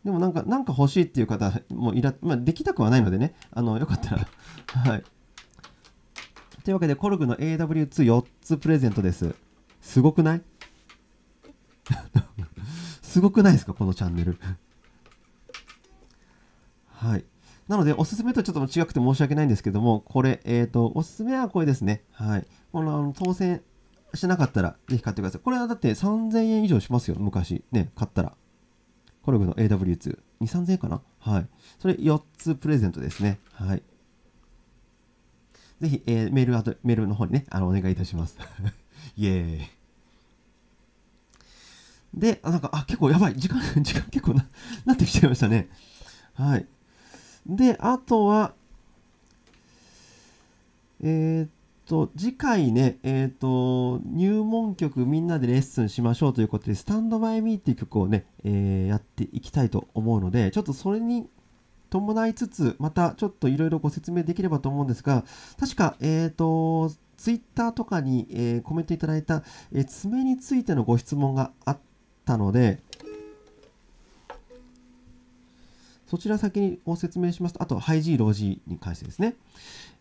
でもなんか、なんか欲しいっていう方もいら、まあ、できたくはないのでね、あの、よかったら はい。というわけで、コルグの AW24 つプレゼントです。すごくない すごくないですか、このチャンネルはい。なので、おすすめとちょっと違くて申し訳ないんですけども、これ、えっ、ー、と、おすすめはこれですね。はい。この、あの当選しなかったら、ぜひ買ってください。これはだって3000円以上しますよ、昔。ね、買ったら。コルグの AW2。2、3000円かなはい。それ4つプレゼントですね。はい。ぜひ、えー、メールあと、メールの方にね、あの、お願いいたします。イエーイ。で、なんか、あ、結構やばい。時間、時間結構な、なってきちゃいましたね。はい。で、あとは、えー、っと、次回ね、えー、っと、入門曲みんなでレッスンしましょうということで、スタンドバイミーっていう曲をね、えー、やっていきたいと思うので、ちょっとそれに伴いつつ、またちょっといろいろご説明できればと思うんですが、確か、えっと、ツイッターとかに、えコメントいただいた、え爪についてのご質問があったので、そちら先にを説明しますと、あと、ハイジー、ロージーに関してですね。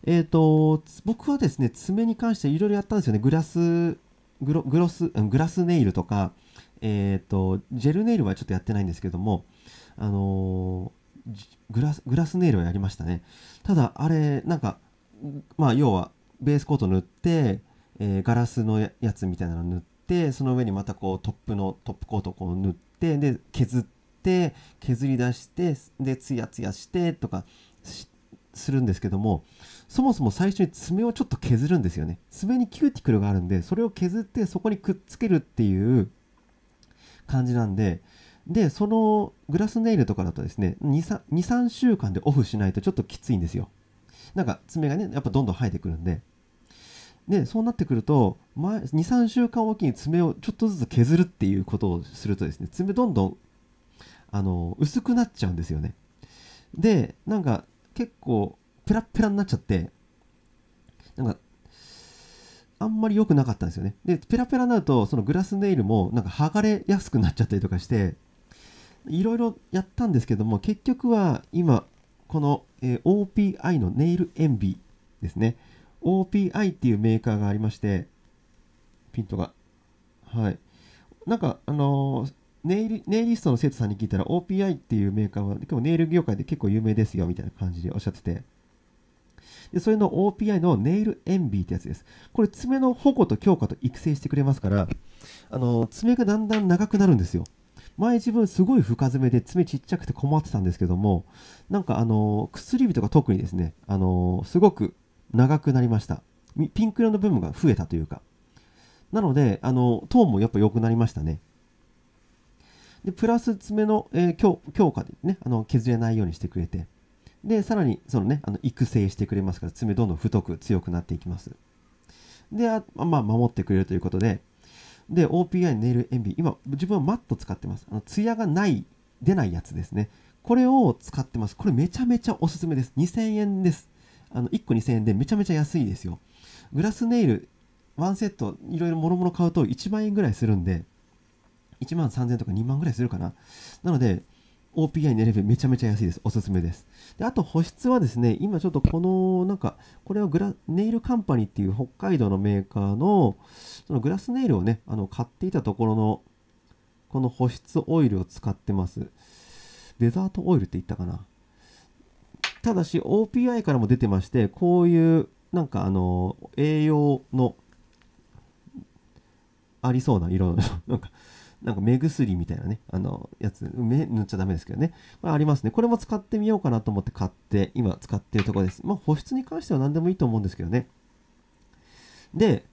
えっ、ー、と、僕はですね、爪に関していろいろやったんですよね。グラス、グログロス、グラスネイルとか、えっ、ー、と、ジェルネイルはちょっとやってないんですけども、あのグラス、グラスネイルはやりましたね。ただ、あれ、なんか、まあ、要は、ベースコート塗って、えー、ガラスのやつみたいなの塗って、その上にまたこう、トップの、トップコートをこう塗って、で、削って、って削り出してでツヤツヤしてとかするんですけどもそもそも最初に爪をちょっと削るんですよね爪にキューティクルがあるんでそれを削ってそこにくっつけるっていう感じなんででそのグラスネイルとかだとですね23週間でオフしないとちょっときついんですよなんか爪がねやっぱどんどん生えてくるんででそうなってくると23週間おきに爪をちょっとずつ削るっていうことをするとですね爪どんどんあの薄くなっちゃうんですよねでなんか結構ペラペラになっちゃってなんかあんまり良くなかったんですよねでペラペラになるとそのグラスネイルもなんか剥がれやすくなっちゃったりとかしていろいろやったんですけども結局は今この、え OPI のネイルエンビですね OPI っていうメーカーがありましてピントがはいなんかあのーネイリネイリストの生徒さんに聞いたら OPI っていうメーカーは結構ネイル業界で結構有名ですよみたいな感じでおっしゃっててでそれの OPI のネイルエンビーってやつですこれ爪の保護と強化と育成してくれますからあの爪がだんだん長くなるんですよ前自分すごい深爪で爪ちっちゃくて困ってたんですけどもなんかあの薬指とか特にですねあのすごく長くなりましたピンク色の部分が増えたというかなのであのトーンもやっぱ良くなりましたねでプラス爪の、えー、強強化でねあの削れないようにしてくれてでさらにそのねあの育成してくれますから爪どんどん太く強くなっていきますであ、まあ、守ってくれるということでで OPI ネイルエンビ今自分はマット使ってますあのツヤがない出ないやつですねこれを使ってますこれめちゃめちゃおすすめです2000円ですあの1個2000円でめちゃめちゃ安いですよグラスネイル1セットいろいろもろもろ買うと1万円ぐらいするんで1万3000とか2万ぐらいするかな。なので、OPI のレベめちゃめちゃ安いです。おすすめです。で、あと保湿はですね、今ちょっとこの、なんか、これはグラ、ネイルカンパニーっていう北海道のメーカーの、そのグラスネイルをね、あの、買っていたところの、この保湿オイルを使ってます。デザートオイルって言ったかな。ただし、OPI からも出てまして、こういう、なんかあの、栄養の、ありそうな色の、なんか、なんか目薬みたいなね、あの、やつ、目塗っちゃダメですけどね。これありますね。これも使ってみようかなと思って買って、今使っているところです。まあ、保湿に関しては何でもいいと思うんですけどね。で、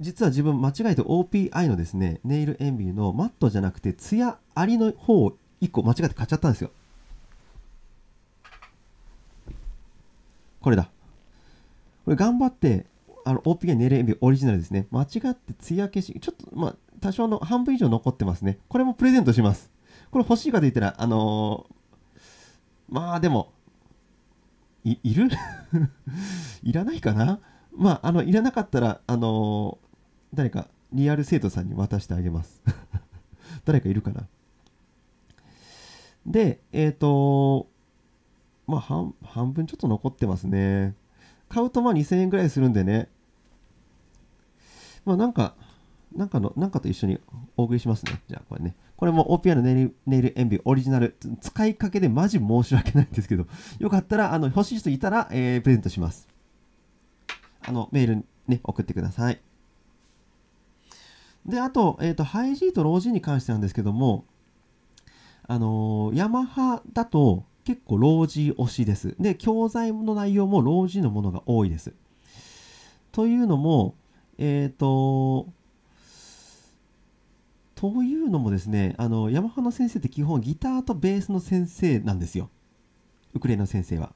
実は自分間違えて OPI のですね、ネイルエンビーのマットじゃなくて、ツヤありの方を1個間違えて買っちゃったんですよ。これだ。これ頑張って、あの、OPI ネイルエンビーオリジナルですね。間違ってツヤ消し、ちょっと、まあ、多少の半分以上残ってますね。これもプレゼントします。これ欲しい方言ったら、あのー、まあでも、い、いる いらないかなまあ、あの、いらなかったら、あのー、誰か、リアル生徒さんに渡してあげます 誰かいるかなで、えっ、ー、とまあ半、半分ちょっと残ってますね。買うとまあ2000円ぐらいするんでね。まあなんか、なんかの、なんかと一緒にお送りしますね。じゃあ、これね。これも OPR ネイルネイルエンビオリジナル。使いかけでマジ申し訳ないんですけど、よかったら、あの、欲しい人いたら、えー、プレゼントします。あの、メールね、送ってください。で、あと、えっ、ー、と、ハイジーとロージーに関してなんですけども、あのー、ヤマハだと結構ロージー推しです。で、教材の内容もロージーのものが多いです。というのも、えっ、ー、と、というのもですねあのヤマハの先生って基本ギターとベースの先生なんですよウクレレの先生は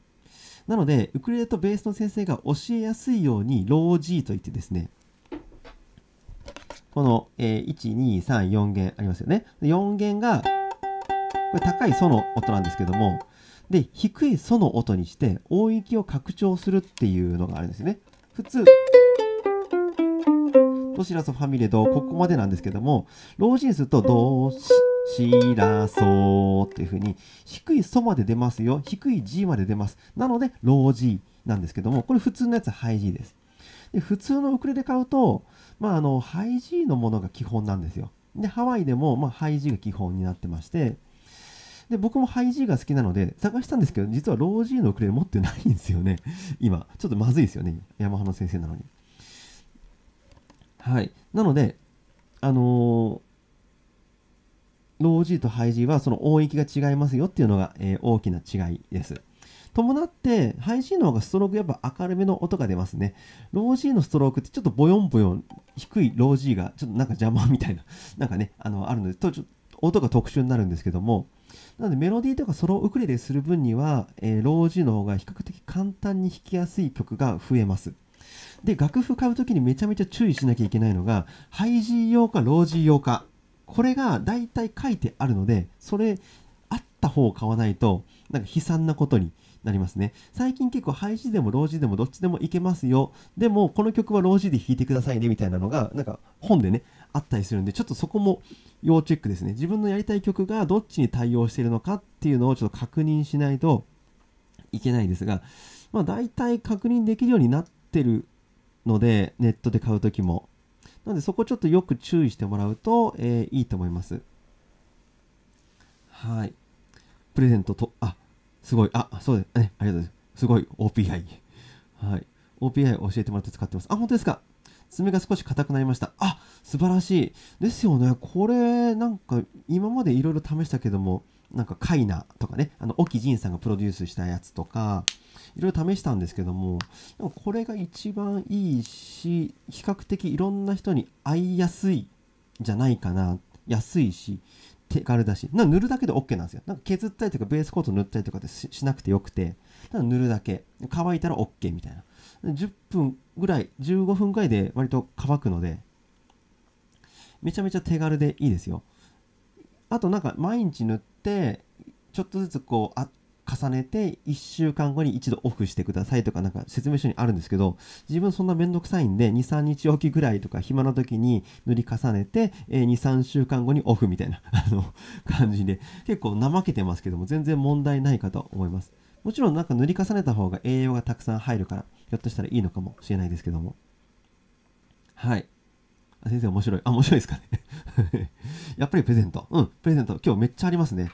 なのでウクレレとベースの先生が教えやすいようにロー G といってですねこの、えー、1234弦ありますよね4弦がこれ高いソの音なんですけどもで低いソの音にして音域を拡張するっていうのがあるんですよね普通ドシラソファミレド、ここまでなんですけども、老人数とドシ、シラソっていう風に、低いソまで出ますよ。低い G まで出ます。なので、ローーなんですけども、これ普通のやつハイ G です。で普通のウクレレ買うと、まあ、あの、ハイ G のものが基本なんですよ。で、ハワイでも、まあ、ハイ G が基本になってまして、で、僕もハイ G が好きなので、探したんですけど、実はロー G のウクレレ持ってないんですよね。今。ちょっとまずいですよね。ヤマハの先生なのに。はい、なので、あのー、ロー G とハイ G はその音域が違いますよっていうのが、えー、大きな違いです。伴って、ハイ C の方がストロークやっぱ明るめの音が出ますね。ロー G のストロークってちょっとボヨンボヨン低いロー G がちょっとなんか邪魔みたいな、なんかね、あの、あるので、とちょ音が特殊になるんですけども、なのでメロディーとかソロウクレレする分には、えー、ロー G の方が比較的簡単に弾きやすい曲が増えます。で楽譜買うときにめちゃめちゃ注意しなきゃいけないのがハイジー用かロージー用かこれが大体書いてあるのでそれあった方を買わないとなんか悲惨なことになりますね最近結構ハイジーでもロージーでもどっちでもいけますよでもこの曲はロージーで弾いてくださいねみたいなのがなんか本でねあったりするんでちょっとそこも要チェックですね自分のやりたい曲がどっちに対応しているのかっていうのをちょっと確認しないといけないですがまあ大体確認できるようになってるのでネットで買う時もなのでそこちょっとよく注意してもらうと、えー、いいと思いますはいプレゼントとあすごいあそうですねありがとうございますすごい OPI はい OPI 教えてもらって使ってますあ本当ですか爪が少し硬くなりましたあ素晴らしいですよねこれなんか今までいろいろ試したけどもなんかカイナとかね、あの、沖仁さんがプロデュースしたやつとか、いろいろ試したんですけども、でもこれが一番いいし、比較的いろんな人に合いやすいじゃないかな。安いし、手軽だし、な塗るだけで OK なんですよ。なんか削ったりとか、ベースコート塗ったりとかってしなくてよくて、ただ塗るだけ、乾いたら OK みたいな。10分ぐらい、15分ぐらいで割と乾くので、めちゃめちゃ手軽でいいですよ。あとなんか毎日塗っててちょっとずつこうあ重ねて1週間後に一度オフしてくださいとかなんか説明書にあるんですけど自分そんな面倒くさいんで23日おきぐらいとか暇な時に塗り重ねて、え23週間後にオフみたいな あの感じで結構怠けてますけども全然問題ないかと思いますもちろんなんか塗り重ねた方が栄養がたくさん入るからひょっとしたらいいのかもしれないですけどもはい先生面白い。あ、面白いですかね やっぱりプレゼント。うん、プレゼント。今日めっちゃありますね。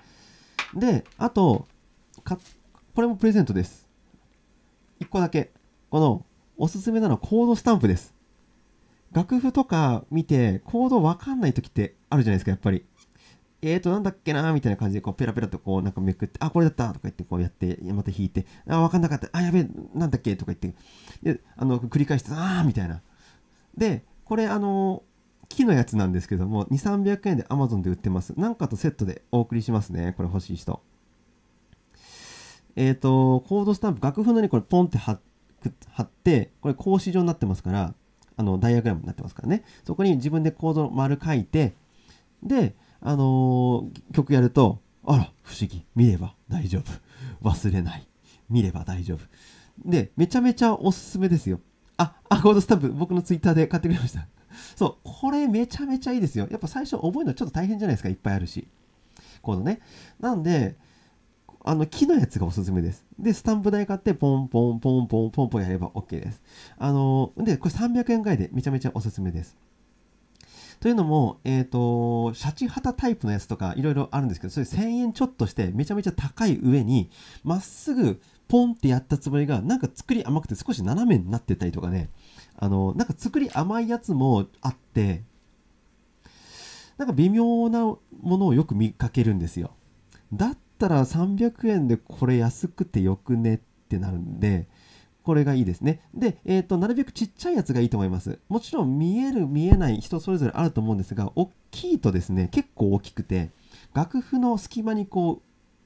で、あと、かこれもプレゼントです。1個だけ。この、おすすめなのはコードスタンプです。楽譜とか見て、コードわかんない時ってあるじゃないですか、やっぱり。えーと、なんだっけなみたいな感じで、こう、ペラペラとこう、なんかめくって、あ、これだったとか言って、こうやって、また弾いて、あ、わかんなかった。あ、やべえ、なんだっけとか言って、で、あの、繰り返して、あーみたいな。で、これあの木のやつなんですけども2300円で Amazon で売ってますなんかとセットでお送りしますねこれ欲しい人えっ、ー、とコードスタンプ楽譜のにこれポンって貼ってこれ格子状になってますからあのダイアグラムになってますからねそこに自分でコード丸書いてであのー、曲やるとあら不思議見れば大丈夫忘れない見れば大丈夫でめちゃめちゃおすすめですよあ、あ、ゴールドスタンプ、僕のツイッターで買ってくれました。そう、これめちゃめちゃいいですよ。やっぱ最初覚えるのちょっと大変じゃないですか、いっぱいあるし。コードね。なんで、あの木のやつがおすすめです。で、スタンプ台買ってポンポンポンポンポンポンやれば OK です。あの、で、これ300円ぐらいでめちゃめちゃおすすめです。というのも、えっ、ー、と、シャチハタタイプのやつとかいろいろあるんですけど、それ1000円ちょっとしてめちゃめちゃ高い上に、まっすぐポンってやったつもりがなんか作り甘くて少し斜めになってたりとかねあのなんか作り甘いやつもあってなんか微妙なものをよく見かけるんですよだったら300円でこれ安くてよくねってなるんでこれがいいですね。で、えっ、ー、と、なるべくちっちゃいやつがいいと思います。もちろん見える見えない人それぞれあると思うんですが、大きいとですね、結構大きくて、楽譜の隙間にこ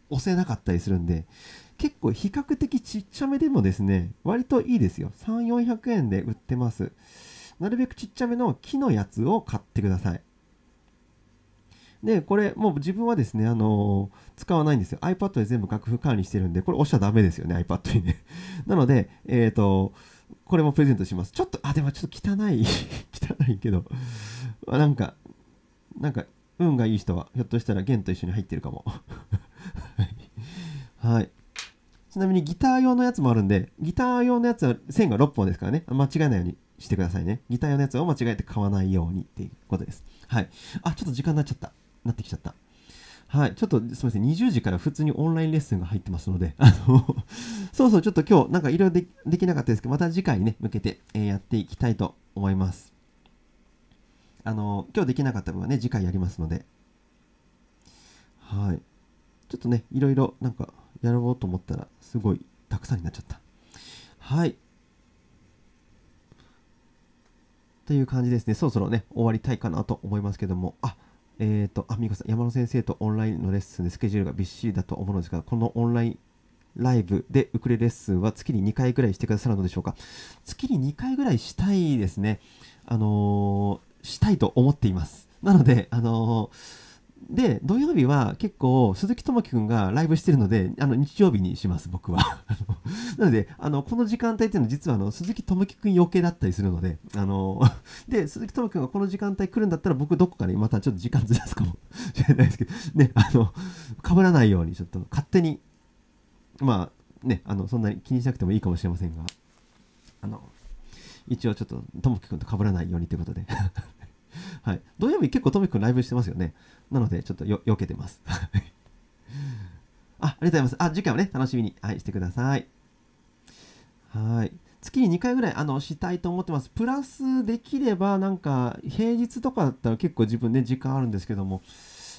う、押せなかったりするんで、結構比較的ちっちゃめでもですね、割といいですよ。3、400円で売ってます。なるべくちっちゃめの木のやつを買ってください。で、これ、もう自分はですね、あのー、使わないんですよ。iPad で全部楽譜管理してるんで、これ押しちゃダメですよね、iPad にね。なので、えっ、ー、と、これもプレゼントします。ちょっと、あ、でもちょっと汚い、汚いけど、なんか、なんか、運がいい人は、ひょっとしたら、弦と一緒に入ってるかも。はい。ちなみにギター用のやつもあるんで、ギター用のやつは線が6本ですからね、間違えないようにしてくださいね。ギター用のやつを間違えて買わないようにっていうことです。はい。あ、ちょっと時間になっちゃった。なってきちゃった。はい。ちょっとすみません。20時から普通にオンラインレッスンが入ってますので、あの そうそう、ちょっと今日なんかいろいろできなかったですけど、また次回ね、向けて、えー、やっていきたいと思います。あの、今日できなかった分はね、次回やりますので。はい。ちょっとね、いろいろなんかやろうと思ったら、すごいたくさんになっちゃった。はい。という感じですね。そろそろね、終わりたいかなと思いますけども。あ、えっ、ー、と、あ、みこさん、山野先生とオンラインのレッスンでスケジュールがびっしりだと思うのですが、このオンラインライブでウクレレッスンは月に2回ぐらいしてくださるのでしょうか。月に2回ぐらいしたいですね。あのー、したいと思っています。なので、あのーで土曜日は結構鈴木智樹君がライブしてるのであの日曜日にします僕は なのであのこの時間帯っていうのは実はあの鈴木智樹君余計だったりするのであの で鈴木智樹君がこの時間帯来るんだったら僕どこかでまたちょっと時間ずらすかも しれないですけどねあの被らないようにちょっと勝手にまあねあのそんなに気にしなくてもいいかもしれませんがあの一応ちょっと智樹君と被らないようにということではい、土曜日結構トミックライブしてますよね。なので、ちょっとよ、避けてます。あ、ありがとうございます。あ、次回もね、楽しみに、はい、してください。はい。月に2回ぐらいあのしたいと思ってます。プラスできれば、なんか平日とかだったら結構自分で、ね、時間あるんですけども、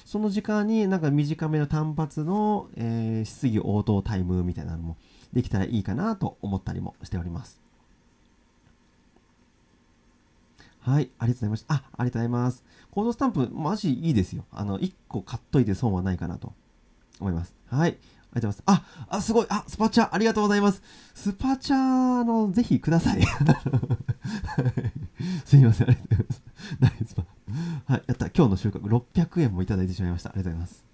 その時間になんか短めの単発の、えー、質疑応答タイムみたいなのもできたらいいかなと思ったりもしております。はい、ありがとうございました。あ、ありがとうございます。コードスタンプ、マジいいですよ。あの、1個買っといて損はないかなと思います。はい、ありがとうございます。あ、あ、すごい。あ、スパチャ、ありがとうございます。スパチャあの、ぜひください。すいません、ありがとうございます。ナイスパ。はい、やった。今日の収穫600円もいただいてしまいました。ありがとうございます。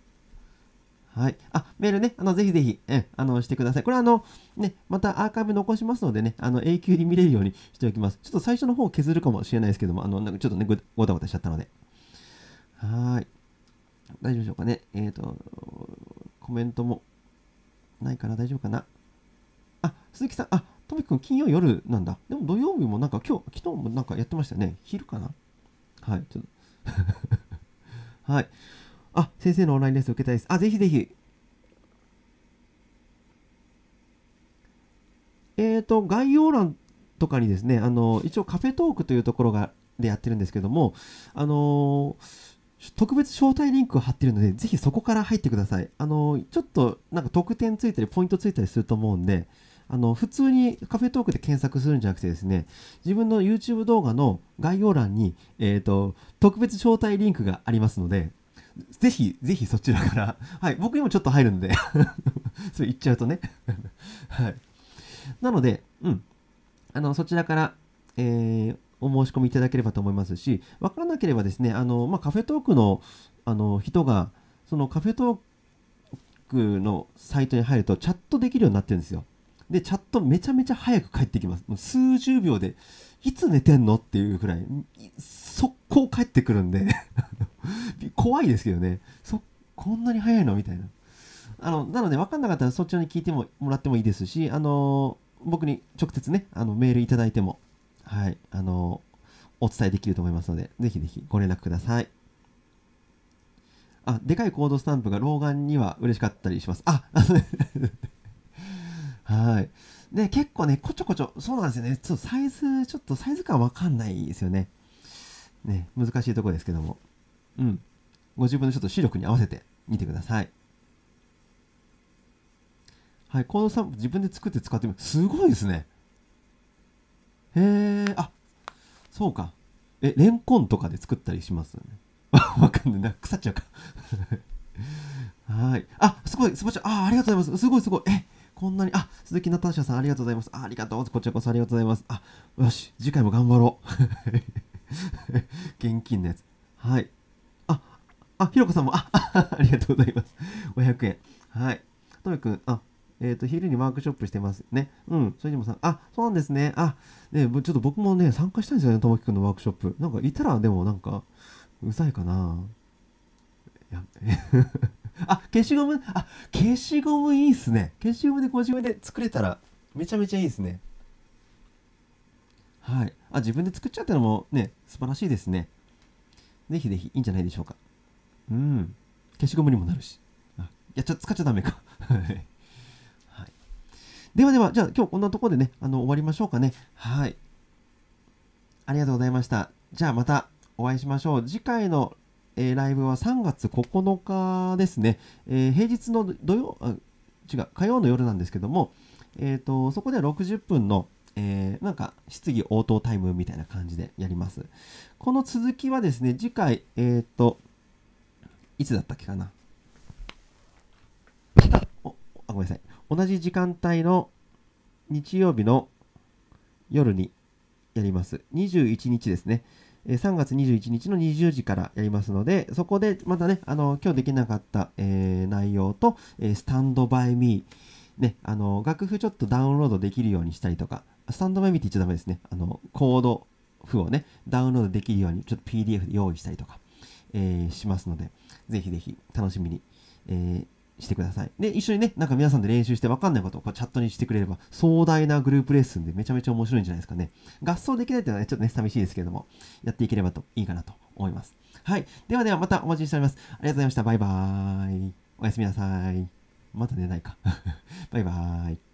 はい。あ、メールね、あの、ぜひぜひ、え、あの、してください。これあの、ね、またアーカイブ残しますのでね、あの、永久に見れるようにしておきます。ちょっと最初の方を削るかもしれないですけども、あの、なんかちょっとね、ごたごたしちゃったので。はい。大丈夫でしょうかね。えっ、ー、と、コメントもないから大丈夫かな。あ、鈴木さん、あ、とみくん金曜夜なんだ。でも土曜日もなんか今日、昨日もなんかやってましたよね。昼かなはい、ちょっと はい。あ、先生のオンラインレッスン受けたいです。あ、ぜひぜひ。えっ、ー、と、概要欄とかにですね、あの、一応カフェトークというところが、でやってるんですけども、あの特別招待リンクを貼ってるので、ぜひそこから入ってください。あのちょっとなんか特典ついたり、ポイントついたりすると思うんで、あの普通にカフェトークで検索するんじゃなくてですね、自分の YouTube 動画の概要欄に、えっ、ー、と、特別招待リンクがありますので、ぜひ、ぜひそちらから。はい。僕にもちょっと入るんで それ言っちゃうとね はい。なので、うん。あの、そちらから、えー、お申し込みいただければと思いますし、わからなければですね、あの、まあ、カフェトークの、あの、人が、そのカフェトークのサイトに入ると、チャットできるようになってるんですよ。で、チャットめちゃめちゃ早く帰ってきます。もう数十秒で、いつ寝てんのっていうくらい、速攻帰ってくるんで 怖いですけどねそこんなに早いのみたいなあのなので分かんなかったらそちらに聞いてももらってもいいですしあの僕に直接ねあのメールいただいてもはいあのお伝えできると思いますのでぜひぜひご連絡くださいあでかいコードスタンプが老眼には嬉しかったりしますああの はいで結構ねこちょこちょそうなんですよねちょっとサイズちょっとサイズ感わかんないですよねね難しいとこですけどもうんご自分のちょっと視力に合わせて見てください。はい、この散歩自分で作って使ってみる。すごいですね。へえ、あ、そうか。え、レンコンとかで作ったりしますよね。わかんないな。腐っちゃうか はい。あ、すごい、すばちゃん。あ、ありがとうございます。すごい、すごい。え、こんなに。あ、鈴木ナターシャさん、ありがとうございます。ありがとう。こちらこそありがとうございます。あ、よし、次回も頑張ろう。現金のやつ。はい。あ、ひろこさんも、あ、ありがとうございます。500円。はい。とみくん、あ、えっ、ー、と、昼にワークショップしてますね。うん。それにもさん、あ、そうなんですね。あ、ね、ちょっと僕もね、参加したいんですよね、ともきくんのワークショップ。なんか、いたら、でもなんか、うざいかな。いや、あ、消しゴム、あ、消しゴムいいっすね。消しゴムでご自分で作れたら、めちゃめちゃいいっすね。はい。あ、自分で作っちゃったのもね、素晴らしいですね。ぜひぜひいいんじゃないでしょうか。うん消しゴムにもなるしあやっちゃ、使っちゃダメか はい、ではではじゃあ今日こんなところでねあの終わりましょうかねはいありがとうございましたじゃあまたお会いしましょう次回のえー、ライブは3月9日ですね、えー、平日の土曜あ違う火曜の夜なんですけども、えーと、そこで60分の、えー、なんか質疑応答タイムみたいな感じでやりますこの続きはですね次回えっ、ー、といつだったっけかなおあごめんなさい同じ時間帯の日曜日の夜にやります21日ですね3月21日の20時からやりますので、そこでまたね、あの、今日できなかった、えー、内容と、えー、スタンドバイミー、ね、あの、楽譜ちょっとダウンロードできるようにしたりとか、スタンドバイミーって言っちゃダメですね。あの、コード譜をね、ダウンロードできるように、ちょっと PDF で用意したりとか、えー、しますので、ぜひぜひ楽しみに、えー、してください。で、一緒にね、なんか皆さんで練習して分かんないことをこうチャットにしてくれれば、壮大なグループレッスンでめちゃめちゃ面白いんじゃないですかね。合奏できないっていうのはね、ちょっとね、寂しいですけれども、やっていければといいかなと思います。はい。ではではまたお待ちしております。ありがとうございました。バイバーイ。おやすみなさい。また寝ないか。バイバーイ。